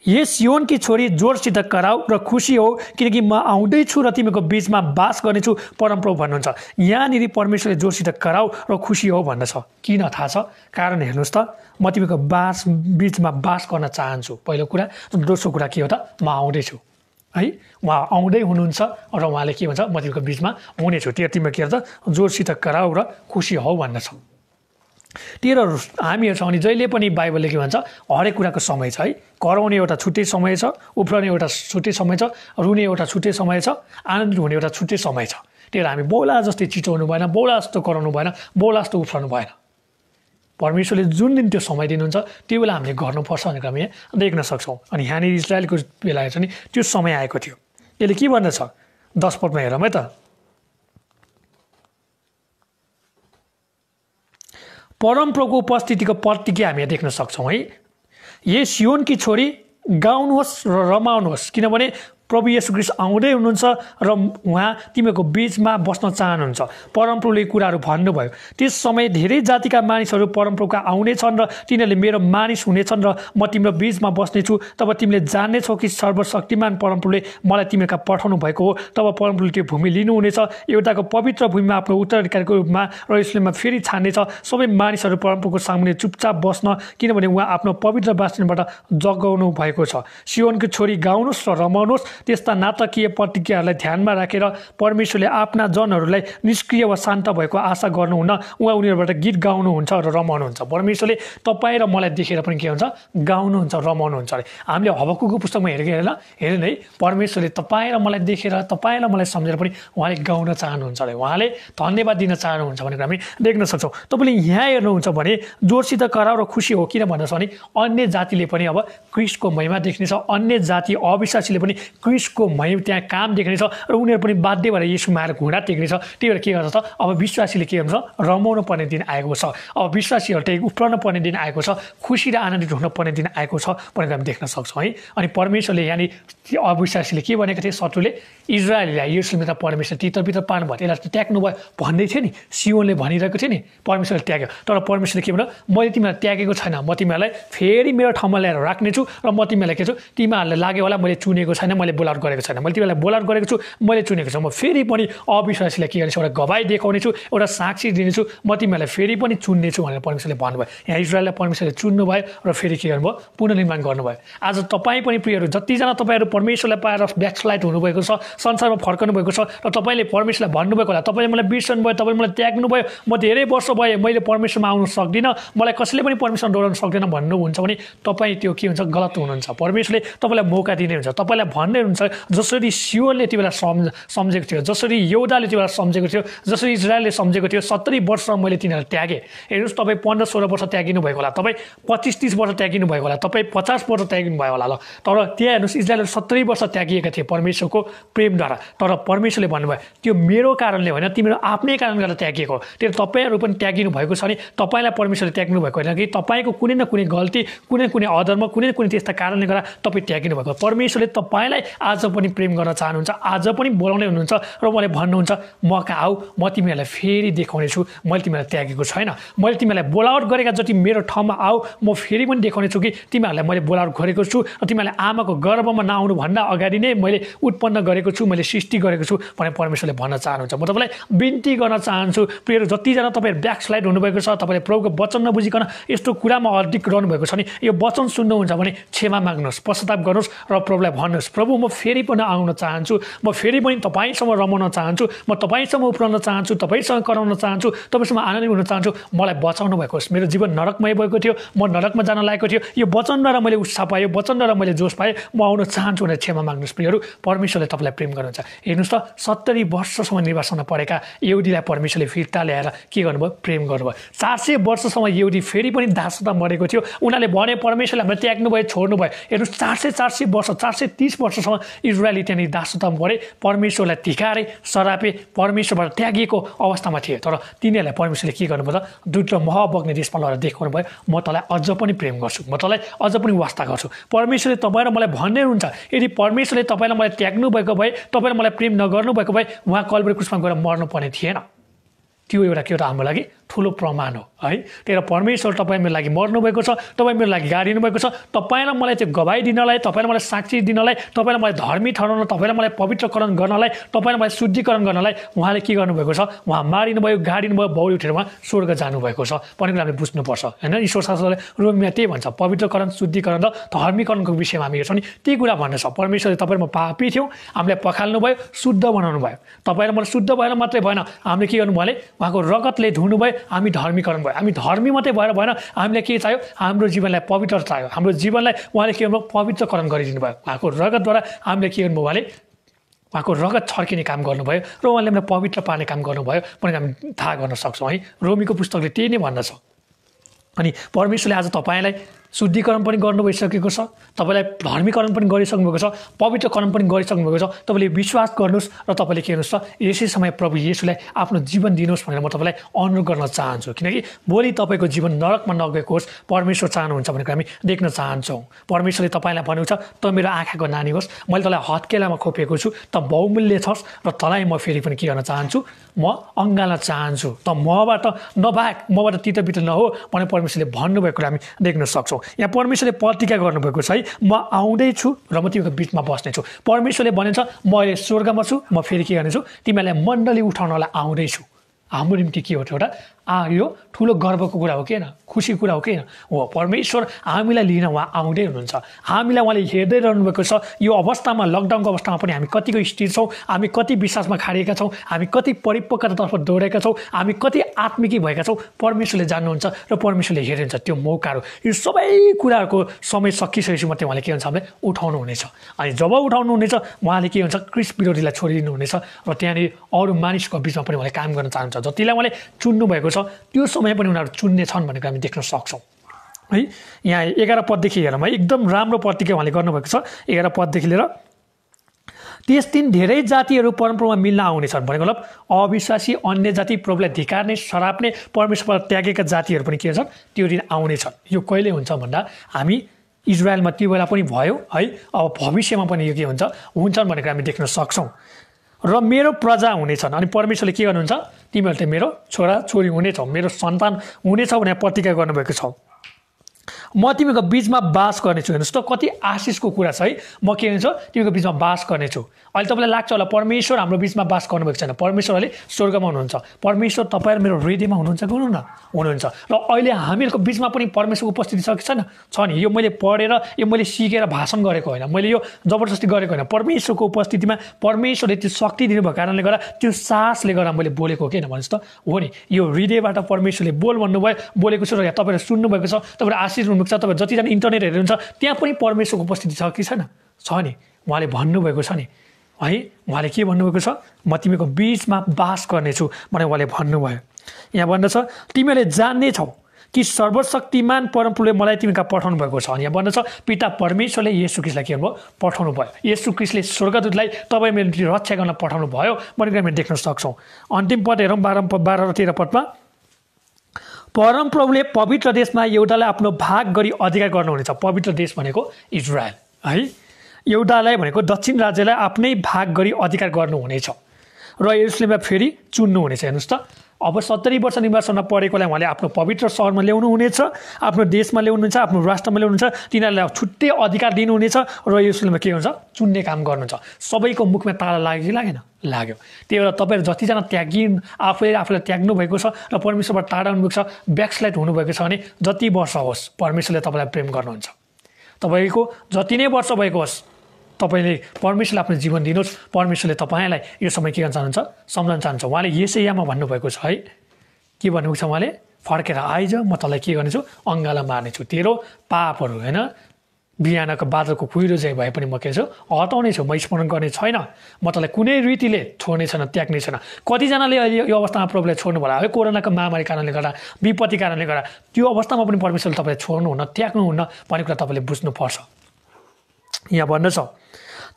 यस कि छोरी जोरसित कराउ र खुसी हो किनकि म आउँदैछु र तिमीको बिचमा बास गर्नेछु परमप्रभु भन्नुहुन्छ यहाँनिर परमेश्वरले जोरसित कराउ र खुसी हो भन्दछ किन थाहा छ कारण हेर्नुहोस् त म तिमीको बास बिचमा बास गर्न चाहन्छु पहिलो कुरा दोस्रो कुरा के हो त म आउँदैछु है उहाँ आउँदै हुनुहुन्छ र उहाँले के भन्छ म बिचमा हुनेछु तेह्र तिमी के गर्छ जोरसित कराउ र खुसी हौ भन्दछ तेह्र हामीहरू छ भने जहिले पनि बाइबलले के भन्छ हरेक कुराको समय छ है कराउने एउटा छुट्टै समय छ उफ्रने एउटा छुट्टै समय छ रुने एउटा छुट्टै समय छ आनन्दित हुने एउटा छुट्टै समय छ त्यही हामी बौला जस्तै चिचाउनु भएन बौला जस्तो कराउनु भएन बौला जस्तो उफ्रनु भएन परमेश्वरले जुन दिन त्यो समय दिनुहुन्छ त्यो बेला हामीले गर्नुपर्छ भनेर हामी यहाँ देख्न सक्छौँ अनि यहाँनिर इजरायलको बेला चाहिँ नि त्यो समय आएको थियो यसले के भन्दछ दस पटमा हेरौँ है त परम्पराको उपस्थितिको प्रतिक्रिया हामी देख्न सक्छौँ है यस योनकी छोरी गाउनुहोस् र रमाउनुहोस् किनभने प्रभु यसु ग्रीस आउँदै हुनुहुन्छ र उहाँ तिमीहरूको बिचमा बस्न चाहनुहुन्छ परमप्रभुले कुराहरू भन्नुभयो त्यस समय धेरै जातिका मानिसहरू परमप्रभुका आउनेछन् र तिनीहरूले मेरो मानिस हुनेछन् र म तिम्रो बिचमा बस्नेछु तब तिमीले जान्नेछौ कि सर्वशक्तिमान परमप्रभुले मलाई तिमीहरूका पठाउनु भएको हो तब परमप्रभुले त्यो भूमि लिनुहुनेछ एउटाको पवित्र भूमिमा आफ्नो उत्तराधिकारको रूपमा र यसलेमा फेरि छान्नेछ सबै मानिसहरू परमप्रभुको सामुने चुपचाप बस्न किनभने उहाँ आफ्नो पवित्र वासनबाट जगाउनु भएको छ सिवनको छोरी गाउनुहोस् र रमाउनुहोस् त्यस्ता नाटकीय प्रतिज्ञाहरूलाई ध्यानमा राखेर परमेश्वरले आफ्ना जनहरूलाई निष्क्रिय वा शान्त भएको आशा गर्नुहुन्न उहाँ उनीहरूबाट गीत गाउनुहुन्छ र रमाउनुहुन्छ परमेश्वरले तपाईँ र मलाई देखेर पनि के हुन्छ गाउनुहुन्छ रमाउनुहुन्छ अरे हामीले हबकुको पुस्तकमा हेरेको हेरेर हेरेन है परमेश्वरले तपाईँ र मलाई देखेर तपाईँ र मलाई सम्झेर पनि उहाँले गाउन चाहनुहुन्छ अरे उहाँले धन्यवाद दिन चाहनुहुन्छ भनेर हामी देख्न सक्छौँ तपाईँले यहाँ हेर्नुहुन्छ भने जोरसित कराउ र खुसी हो किन भन्नुहोस् भने अन्य जातिले पनि अब क्रिस्टको महिमा देख्नेछ अन्य जाति अविश्वासीले पनि क्रिसको महिम त्यहाँ काम देख्नेछ र उनीहरू पनि बाध्य भएर यसुमा आएर घुँडा टेक्नेछ त्यही भएर के गर्छ त अब विश्वासीले के गर्छ रमाउनु पर्ने दिन आएको छ अब विश्वासीहरू त्यही उफ्रन पर्ने दिन आएको छ खुसी र आनन्दित हुन पर्ने दिन आएको छ भनेर हामी देख्न सक्छौँ है अनि परमेश्वरले यहाँनिर अविश्वासीले के भनेको थिए शत्रुले इजरायललाई यसुमित्र परमेश्वर तितरभित्र पार्नु भयो यसलाई त्याग्नु भयो भन्दै थियो नि सिओनले भनिरहेको थियो नि परमेश्वरले त्याग्यो तर परमेश्वरले के भन्नु मैले तिमीलाई त्यागेको छैन म तिमीहरूलाई फेरि मेरो ठाउँमा ल्याएर राख्नेछु र म तिमीहरूलाई के छु तिमीहरूलाई लाग्यो होला मैले चुनेको छैन मैले बोल आउट गरेको छैन मैले तिमीलाई बोल आउट गरेको छु मैले चुनेको छु म फेरि पनि अविश्वासीलाई के गर्नेछु एउटा गवाई देखाउनेछु एउटा साक्षी दिनेछु म तिमीहरूलाई फेरि पनि चुन्नेछु भनेर परमेश्वरले भन्नुभयो यहाँ इजरायललाई परमेश्वरले भयो र फेरि के गर्नुभयो पुनर्निर्माण गर्नुभयो आज तपाईँ पनि प्रियहरू जतिजना तपाईँहरू परमेश्वरलाई पाएर ब्याकस्लाइट हुनुभएको छ संसारमा फर्कनु भएको छ र तपाईँले परमेश्वरलाई भन्नुभएको होला तपाईँले मलाई बिर्सनु भयो तपाईँले मलाई त्याग्नु भयो म धेरै वर्ष भएँ मैले परमेश्वरमा आउनु सक्दिनँ मलाई कसैले पनि परमेश्वर डोराउनु सक्दैन भन्नुहुन्छ भने तपाईँ त्यो के हुन्छ गलत हुनुहुन्छ परमेश्वरले तपाईँलाई मौका दिने हुन्छ तपाईँलाई भन्दै हुन्छ जसरी सियोले त्यो बेला सम्झ सम्झेको थियो जसरी यौदाले त्यो बेला सम्झेको थियो जसरी इजरायलले सम्झेको थियो सत्तरी वर्ष मैले तिनीहरूलाई त्यागेँ हेर्नुहोस् तपाईँ पन्ध्र सोह्र वर्ष त्यागिनु भएको होला तपाईँ पच्चिस तिस वर्ष त्यागिनु भएको होला तपाईँ पचास वर्ष त्यागिनु भयो होला ल तर त्यहाँ हेर्नुहोस् इजरायलहरू सत्तरी वर्ष त्यागिएका थिए परमेश्वरको प्रेमद्वारा तर परमेश्वरले भन्नुभयो त्यो मेरो कारणले होइन तिमीहरू आफ्नै कारणले गर्दा त्यागिएको त्यो तपाईँहरू पनि त्यागिनु भएको छ भने तपाईँलाई परमेश्वरले त्याग्नु भएको होइन कि तपाईँको कुनै न कुनै गल्ती कुनै कुनै अधर्म कुनै न कुनै त्यस्ता कारणले गर्दा तपाईँ त्यागिनु भएको परमेश्वरले तपाईँलाई आज पनि प्रेम गर्न चाहनुहुन्छ आज पनि बोलाउने हुनुहुन्छ र उहाँले भन्नुहुन्छ म कहाँ आऊ म तिमीहरूलाई फेरि देखाउनेछु मैले तिमीलाई त्यागेको छैन मैले तिमीहरूलाई बोलावट गरेका जति मेरो ठाउँमा आऊ म फेरि पनि देखाउनेछु कि तिमीहरूलाई मैले बोलावट गरेको छु र तिमीहरूलाई आमाको गर्वमा नआउनुभन्दा अगाडि नै मैले उत्पन्न गरेको छु मैले सृष्टि गरेको छु भनेर परमेश्वरले भन्न चाहनुहुन्छ म तपाईँलाई बिन्ती गर्न चाहन्छु प्रियहरू जतिजना तपाईँहरू ब्याकस्लाइड हुनुभएको छ तपाईँले प्रभुको वचन नबुझिकन यस्तो कुरामा अडिक रहनुभएको छ नि यो वचन सुन्नुहुन्छ भने क्षमा माग्नुहोस् पश्चाताप गर्नुहोस् र प्रभुलाई भन्नुहोस् प्रभु म म फेरि पनि आउन चाहन्छु म फेरि पनि तपाईँसँग रमाउन चाहन्छु म तपाईँसँग उफ्रन चाहन्छु तपाईँसँग कराउन चाहन्छु तपाईँसँग आनन्दित हुन चाहन्छु मलाई बचाउनु भएको होस् मेरो जीवन नरकमय भएको थियो म नरकमा जान लागेको थियो यो वचन र मैले उत्साह पाएँ र मैले जोस पाएँ म आउन चाहन्छु भनेर क्षमा माग्नुहोस् प्रियहरू परमेश्वरले तपाईँलाई प्रेम गर्नुहुन्छ हेर्नुहोस् त सत्तरी वर्षसम्म निर्वासनमा परेका एउटीलाई परमेश्वरले फिर्ता ल्याएर के गर्नुभयो प्रेम गर्नुभयो चार सय वर्षसम्म एउटी फेरि पनि दासता मरेको थियो उनीहरूले भने परमेश्वरले हामीलाई त्याग्नु भयो छोड्नु भयो हेर्नुहोस् चार सय चार सय वर्ष चार सय तिस वर्ष परमेश्वरसँग इजरायली त्यहाँनिर दासोत्तम गरे परमेश्वरलाई तिखारे सरापे परमेश्वरबाट त्यागिएको अवस्थामा थिए तर तिनीहरूलाई परमेश्वरले के गर्नुभयो त दुइटा मह बग्ने देशमा लगेर देखाउनु भयो म तँलाई अझ पनि प्रेम गर्छु म तँलाई अझ पनि वास्ता गर्छु परमेश्वरले तपाईँ र मलाई भन्ने हुन्छ यदि परमेश्वरले तपाईँलाई मलाई त्याग्नु भएको भए तपाईँले मलाई प्रेम नगर्नु भएको भए उहाँ कलबरी क्रुसमा गएर मर्नुपर्ने थिएन त्यो एउटा के त हाम्रो लागि ठुलो प्रमाण हो है त्यही परमेश्वर तपाईँ मेरो लागि मर्नुभएको छ तपाईँ मेरो लागि गाडिनु भएको छ तपाईँलाई मलाई त्यो गवाई दिनलाई तपाईँलाई मलाई साक्षी दिनलाई तपाईँलाई मलाई धर्मी ठहराउन तपाईँलाई मलाई पवित्रकरण गर्नलाई तपाईँलाई मलाई शुद्धिकरण गर्नलाई उहाँले के गर्नुभएको छ उहाँ मारिनुभयो गाडिनुभयो भौडी उठेर उहाँ स्वर्ग जानुभएको छ भन्ने हामीले बुझ्नुपर्छ होइन ईश्वर शास्त्रले रोमिया त्यही भन्छ पवित्रकरण शुद्धिकरण र धर्मीकरणको विषयमा हामी हेर्छौँ नि त्यही कुरा भन्नेछ परमेश्वरले तपाईँ म पापी थियौँ हामीलाई पखाल्नु भयो शुद्ध बनाउनु भयो तपाईँलाई मलाई शुद्ध भएर मात्रै भएन हामीले के गर्नु भने उहाँको रगतले धुनु भयो हामी धर्मीकरण भयो हामी धर्मी मात्रै भएर भएन हामीलाई के चाहियो हाम्रो जीवनलाई पवित्र चाहियो हाम्रो जीवनलाई उहाँले के गर्नुभयो पवित्रकरण गरिदिनु भयो उहाँको रगतद्वारा हामीले के गर्नुभयो उहाँले उहाँको रगत छर्किने काम गर्नुभयो र उहाँले हामीलाई पवित्र पार्ने काम गर्नुभयो भनेर हामी थाहा गर्न सक्छौँ है रोमीको पुस्तकले त्यही नै भन्दछ अनि परमेश्वरले आज तपाईँलाई शुद्धिकरण पनि गर्नु भइसकेको छ तपाईँलाई धर्मीकरण पनि गरिसक्नुभएको छ पवित्रकरण पनि गरिसक्नुभएको छ तपाईँले विश्वास गर्नुहोस् र तपाईँले के गर्नुहोस् त यसै समय प्रभु येसुलाई आफ्नो जीवन दिनुहोस् भनेर म तपाईँलाई अनुरोध गर्न चाहन्छु किनकि भोलि तपाईँको जीवन नरकमा नगएको होस् परमेश्वर चाहनुहुन्छ भनेको हामी देख्न चाहन्छौँ परमेश्वरले तपाईँलाई छ त मेरो आँखाको नानी होस् मैले तँलाई हत्केलामा खोपेको छु त बहुमूल्य छस् र तँलाई म फेरि पनि के गर्न चाहन्छु म अँगाल्न चाहन्छु त मबाट नभाग मबाट तितबित नहो भनेर परमेश्वरले भन्नुभएको कुरा हामी देख्न सक्छौँ यहाँ परमेश्वरले प्रतिज्ञा गर्नुभएको छ है म आउँदैछु र म तिमीको बिचमा बस्नेछु परमेश्वरले भनिन्छ म अहिले स्वर्गमा छु म फेरि के गर्नेछु तिमीहरूलाई मण्डली उठाउनलाई आउँदैछु हाम्रो निम्ति के हो त्यो एउटा आ यो ठुलो गर्वको कुरा हो कि होइन खुसीको कुरा हो कि होइन हो परमेश्वर हामीलाई लिन उहाँ आउँदै हुनुहुन्छ हामीलाई उहाँले हेर्दै रहनु भएको छ यो अवस्थामा लकडाउनको अवस्थामा पनि हामी कतिको स्थिर छौँ हामी कति विश्वासमा खाडिएका छौँ हामी कति परिपक्वतातर्फ दौडेका छौँ हामी कति आत्मिकी भएका छौँ परमेश्वरले जान्नुहुन्छ र परमेश्वरले हेरिन्छ त्यो मौकाहरू यो सबै कुराहरूको समय सकिसकेपछि मात्रै उहाँले के हुन्छ भने उठाउनु हुनेछ अनि जब उठाउनु हुनेछ उहाँले के हुन्छ क्रिस विरोधीलाई छोडिदिनु हुनेछ र त्यहाँनिर अरू मानिसको बिचमा पनि उहाँले काम गर्न चाहनुहुन्छ जतिलाई उहाँले चुन्नु भएको छ छ त्यो समय पनि उनीहरू चुन्ने छन् भनेको हामी देख्न सक्छौँ है यहाँ एघार पददेखि हेरौँ है एकदम राम्रो प्रतिज्ञा उहाँले गर्नुभएको छ एघार पददेखि लिएर त्यस दिन धेरै जातिहरू परम्परामा मिल्न आउनेछन् भनेको मतलब अविश्वासी अन्य जाति प्रभुलाई धिकार्ने सराप्ने परमेश्वरलाई त्यागेका जातिहरू पनि के छन् त्यो दिन आउनेछन् यो कहिले हुन्छ भन्दा हामी इजरायलमा त्यो बेला पनि भयो है अब भविष्यमा पनि यो के हुन्छ हुन्छन् भनेको हामी देख्न सक्छौँ र मेरो प्रजा हुनेछन् अनि परमेश्वरले के गर्नुहुन्छ त मेरो छोरा छोरी हुनेछौ मेरो सन्तान हुनेछौ भनेर प्रतिज्ञा गर्नुभएको छौ म तिमीको बिचमा बास गर्नेछु हेर्नुहोस् त कति आशिषको कुरा छ है म के भन्छु तिमीको बिचमा बास गर्नेछु अहिले तपाईँलाई लाग्छ होला परमेश्वर हाम्रो बिचमा बास गर्नुभएको छैन परमेश्वर अहिले स्वर्गमा हुनुहुन्छ परमेश्वर तपाईँ मेरो हृदयमा हुनुहुन्छ कि हुनु न हुनुहुन्छ र अहिले हामीहरूको बिचमा पनि परमेश्वरको उपस्थिति छ कि छैन छ नि यो मैले पढेर यो मैले सिकेर भाषण गरेको होइन मैले यो जबरजस्ती गरेको होइन परमेश्वरको उपस्थितिमा परमेश्वरले त्यो शक्ति दिनुभएको कारणले गर्दा त्यो सासले गर्दा मैले बोलेको हो होइन भन्नुहोस् त हो नि यो हृदयबाट परमेश्वरले बोल भन्नुभयो बोलेको छु र तपाईँहरू सुन्नुभएको छ तपाईँहरू आशिष फेसबुक छ तपाईँ जतिजना इन्टरनेट हेर्नुहुन्छ त्यहाँ पनि परमेश्वरको उपस्थिति छ कि छैन छ नि उहाँले भन्नुभएको छ नि है उहाँले के भन्नुभएको छ म तिमीको बिचमा बास गर्नेछु भनेर उहाँले भन्नुभयो यहाँ भन्दछ तिमीहरूले छौ कि सर्वशक्तिमान परमपुरले मलाई तिमीका पठाउनु भएको छ यहाँ भन्दछ पिता परमेश्वरले यसु क्रिस्टलाई के गर्नुभयो पठाउनु भयो यसु क्रिस्टले स्वर्गदूतलाई तपाईँ मेरो रक्षा गर्न पठाउनु भयो भनेर हामी देख्न सक्छौँ अन्तिम पद हेरौँ बाह्र बाह्र र तेह्र पदमा परमप्रभुले पवित्र देशमा एउटालाई आफ्नो भाग गरी अधिकार गर्नुहुनेछ पवित्र देश भनेको इजरायल है एउटालाई भनेको दक्षिण राज्यलाई आफ्नै भाग गरी अधिकार गर्नुहुनेछ र यसलेमा फेरि चुन्नुहुनेछ हेर्नुहोस् त अब सत्तरी वर्ष निर्वासनमा परेकोलाई उहाँले आफ्नो पवित्र सहरमा ल्याउनुहुनेछ आफ्नो देशमा ल्याउनुहुन्छ आफ्नो राष्ट्रमा ल्याउनुहुन्छ तिनीहरूलाई छुट्टै अधिकार दिनुहुनेछ र यसमा के हुन्छ चुन्ने काम गर्नुहुन्छ सबैको मुखमा ताला लाग्यो कि लागेन लाग्यो त्यही भएर तपाईँहरू जतिजना त्यागि आफूले आफूलाई त्याग्नु भएको छ र परमेश्वरबाट टाढा हुनुभएको छ ब्याकस्लाइड हुनुभएको छ भने जति वर्ष होस् परमेश्वरले तपाईँलाई प्रेम गर्नुहुन्छ तपाईँको जति नै वर्ष भएको होस् तपाईँले परमेश्वरले आफ्नो जीवन दिनुहोस् परमेश्वरले तपाईँलाई यो समय के गर्न चाहनुहुन्छ सम्झाउन चाहन्छ उहाँले यसैयामा भन्नुभएको छ है के भन्नुभएको छ उहाँले फर्केर आइज म तँलाई के गर्नेछु अङ्गालाई मार्नेछु तेरो पापहरू होइन बिहानको बादलको कुहिरो चाहिँ भए पनि म के छु हटाउने छु म स्मरण गर्ने छैन म तँलाई कुनै रीतिले छोड्ने छैन त्याग्ने छैन कतिजनाले अहिले यो अवस्थामा प्रभुलाई छोड्नु होला है कोरोनाको महामारी कारणले गर्दा विपत्ति कारणले गर्दा त्यो अवस्थामा पनि परमेश्वरले तपाईँले छोड्नुहुन्न त्याग्नुहुन्न भन्ने कुरा तपाईँले बुझ्नुपर्छ यहाँ भन्दछ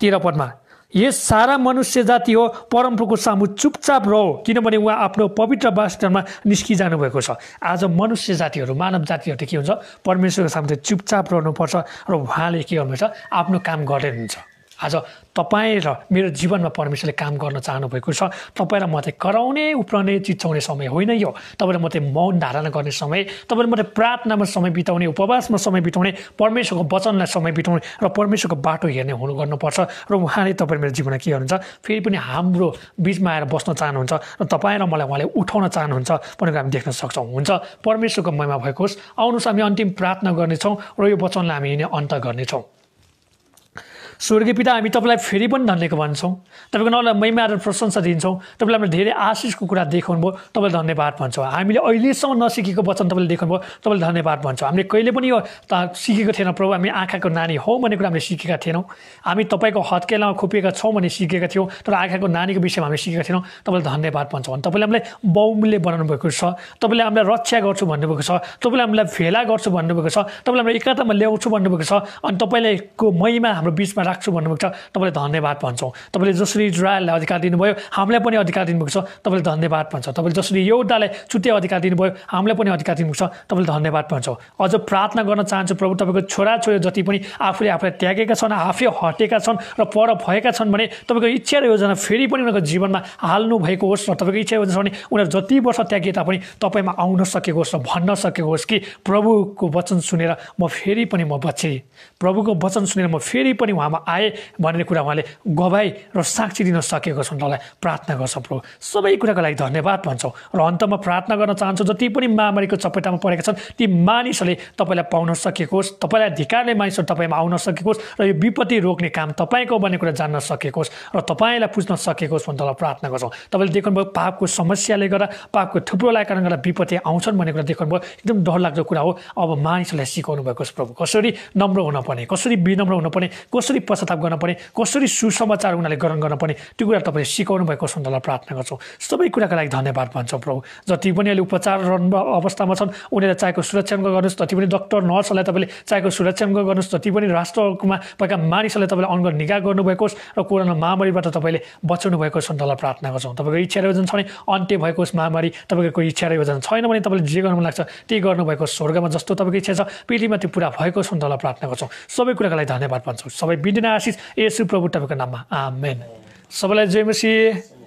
तेह्र पदमा यस सारा मनुष्य जाति हो परमप्रभुको सामु चुपचाप रह किनभने उहाँ आफ्नो पवित्र वास्तवमा निस्किजानु भएको छ आज मनुष्य जातिहरू मानव जातिहरू के हुन्छ परमेश्वरको सामु चुपचाप रहनुपर्छ र उहाँले के गर्नुहुन्छ आफ्नो काम गर्दै हुन्छ आज तपाईँ र मेरो जीवनमा परमेश्वरले काम गर्न चाहनुभएको छ तपाईँलाई मात्रै कराउने उप्राउने चिच्याउने समय होइन यो तपाईँलाई मात्रै मौन धारणा गर्ने समय तपाईँले मात्रै प्रार्थनामा समय बिताउने उपवासमा समय बिताउने परमेश्वरको वचनलाई समय बिताउने र परमेश्वरको बाटो हेर्ने हुनु गर्नुपर्छ र उहाँले तपाईँ मेरो जीवनमा के गर्नुहुन्छ फेरि पनि हाम्रो बिचमा आएर बस्न चाहनुहुन्छ र तपाईँ र मलाई उहाँले उठाउन चाहनुहुन्छ भनेको हामी देख्न सक्छौँ हुन्छ परमेश्वरको महिमा भएको होस् आउनुहोस् हामी अन्तिम प्रार्थना गर्नेछौँ र यो वचनलाई हामी यिनी अन्त गर्नेछौँ स्वर्गीय पिता हामी तपाईँलाई फेरि पनि धन्यको भन्छौँ तपाईँको नलाई महिमा र प्रशंसा दिन्छौँ तपाईँले हामीले धेरै आशिषको कुरा देखाउनुभयो तपाईँलाई धन्यवाद भन्छौँ हामीले अहिलेसम्म नसिकेको वचन तपाईँले देखाउनुभयो तपाईँले धन्यवाद भन्छौँ हामीले कहिले पनि यो सिकेको थिएन प्रभु हामी आँखाको नानी हौ भन्ने कुरा हामीले सिकेका थिएनौँ हामी तपाईँको हत्केलामा खोपिएका छौँ भन्ने सिकेका थियौँ तर आँखाको नानीको विषयमा हामीले सिकेका थिएनौँ तपाईँलाई धन्यवाद भन्छौँ तपाईँले हामीलाई बहुमूल्य बनाउनु भएको छ तपाईँले हामीलाई रक्षा गर्छु भन्नुभएको छ तपाईँले हामीलाई भेला गर्छु भन्नुभएको छ तपाईँले हामीलाई एकतामा ल्याउँछु भन्नुभएको छ अनि को महिमा हाम्रो बिचमा राख्छु भन्नुभएको छ तपाईँले धन्यवाद भन्छौँ तपाईँले जसरी इजरायललाई अधिकार दिनुभयो हामीलाई पनि अधिकार दिनुभएको छ तपाईँले धन्यवाद भन्छ तपाईँले जसरी एउटालाई छुट्टै अधिकार दिनुभयो हामीलाई पनि अधिकार दिनुभएको छ तपाईँले धन्यवाद भन्छौँ अझ प्रार्थना गर्न चाहन्छु प्रभु तपाईँको छोराछोरी जति पनि आफूले आफूलाई त्यागेका छन् आफै हटेका छन् र पर भएका छन् भने तपाईँको इच्छा र योजना फेरि पनि उनीहरूको जीवनमा हाल्नु भएको होस् र तपाईँको इच्छा योजना छ भने उनीहरू जति वर्ष त्यागे तापनि तपाईँमा आउन सकेको होस् र भन्न सकेको होस् कि प्रभुको वचन सुनेर म फेरि पनि म बचेँ प्रभुको वचन सुनेर म फेरि पनि उहाँमा आए भन्ने कुरा उहाँले गवाई र साक्षी दिन सकेको छन् उहाँलाई प्रार्थना गर्छ प्रभु सबै कुराको लागि धन्यवाद भन्छौँ र अन्तमा प्रार्थना गर्न चाहन्छु जति पनि महामारीको चपेटामा परेका छन् ती मानिसहरूले तपाईँलाई पाउन सकेको होस् तपाईँलाई धिकारले मानिसहरू तपाईँमा आउन सकेको र यो विपत्ति रोक्ने काम तपाईँको भन्ने कुरा जान्न सकेको र तपाईँलाई पुज्न सकेको भन्ने तपाईँलाई प्रार्थना गर्छौँ तपाईँले देख्नुभयो पापको समस्याले गर्दा पापको थुप्रोलाई कारण गर्दा विपत्ति आउँछन् भन्ने कुरा देख्नुभयो एकदम डरलाग्दो कुरा हो अब मानिसहरूलाई सिकाउनु भएको प्रभु कसरी नम्र हुनपर्ने कसरी विनम्र हुनुपर्ने कसरी पश्चाताप पर्ने कसरी सुसमाचार उनीहरूले ग्रहण पर्ने त्यो कुरा तपाईँले सिकाउनु भएको सन्तानलाई प्रार्थना गर्छौँ सबै कुराको लागि धन्यवाद भन्छौँ प्रभु जति पनि अहिले उपचार अवस्थामा छन् उनीहरूलाई चाहेको सुरक्षा गर्नुहोस् जति पनि डक्टर नर्सहरूलाई तपाईँले चाहेको सुरक्षा गर्नुहोस् जति पनि राष्ट्रकोमा भएका मानिसहरूलाई तपाईँले अङ्ग निगा गर्नुभएको होस् र कोरोना महामारीबाट तपाईँले बचाउनु भएको सन्तानलाई प्रार्थना गर्छौँ तपाईँको इच्छा र छ भने अन्त्य भएको होस् महामारी तपाईँको कोही इच्छा र छैन भने तपाईँले जे गर्नु मन लाग्छ त्यही गर्नुभएको स्वर्गमा जस्तो तपाईँको इच्छा छ पृथ्वीमा त्यो पुरा भएको सन्तानलाई प्रार्थना गर्छौँ सबै कुराको लागि धन्यवाद भन्छौँ सबै दिन आशिष यसु प्रभु तपाईँको नाममा आमेन सबैलाई जय मसी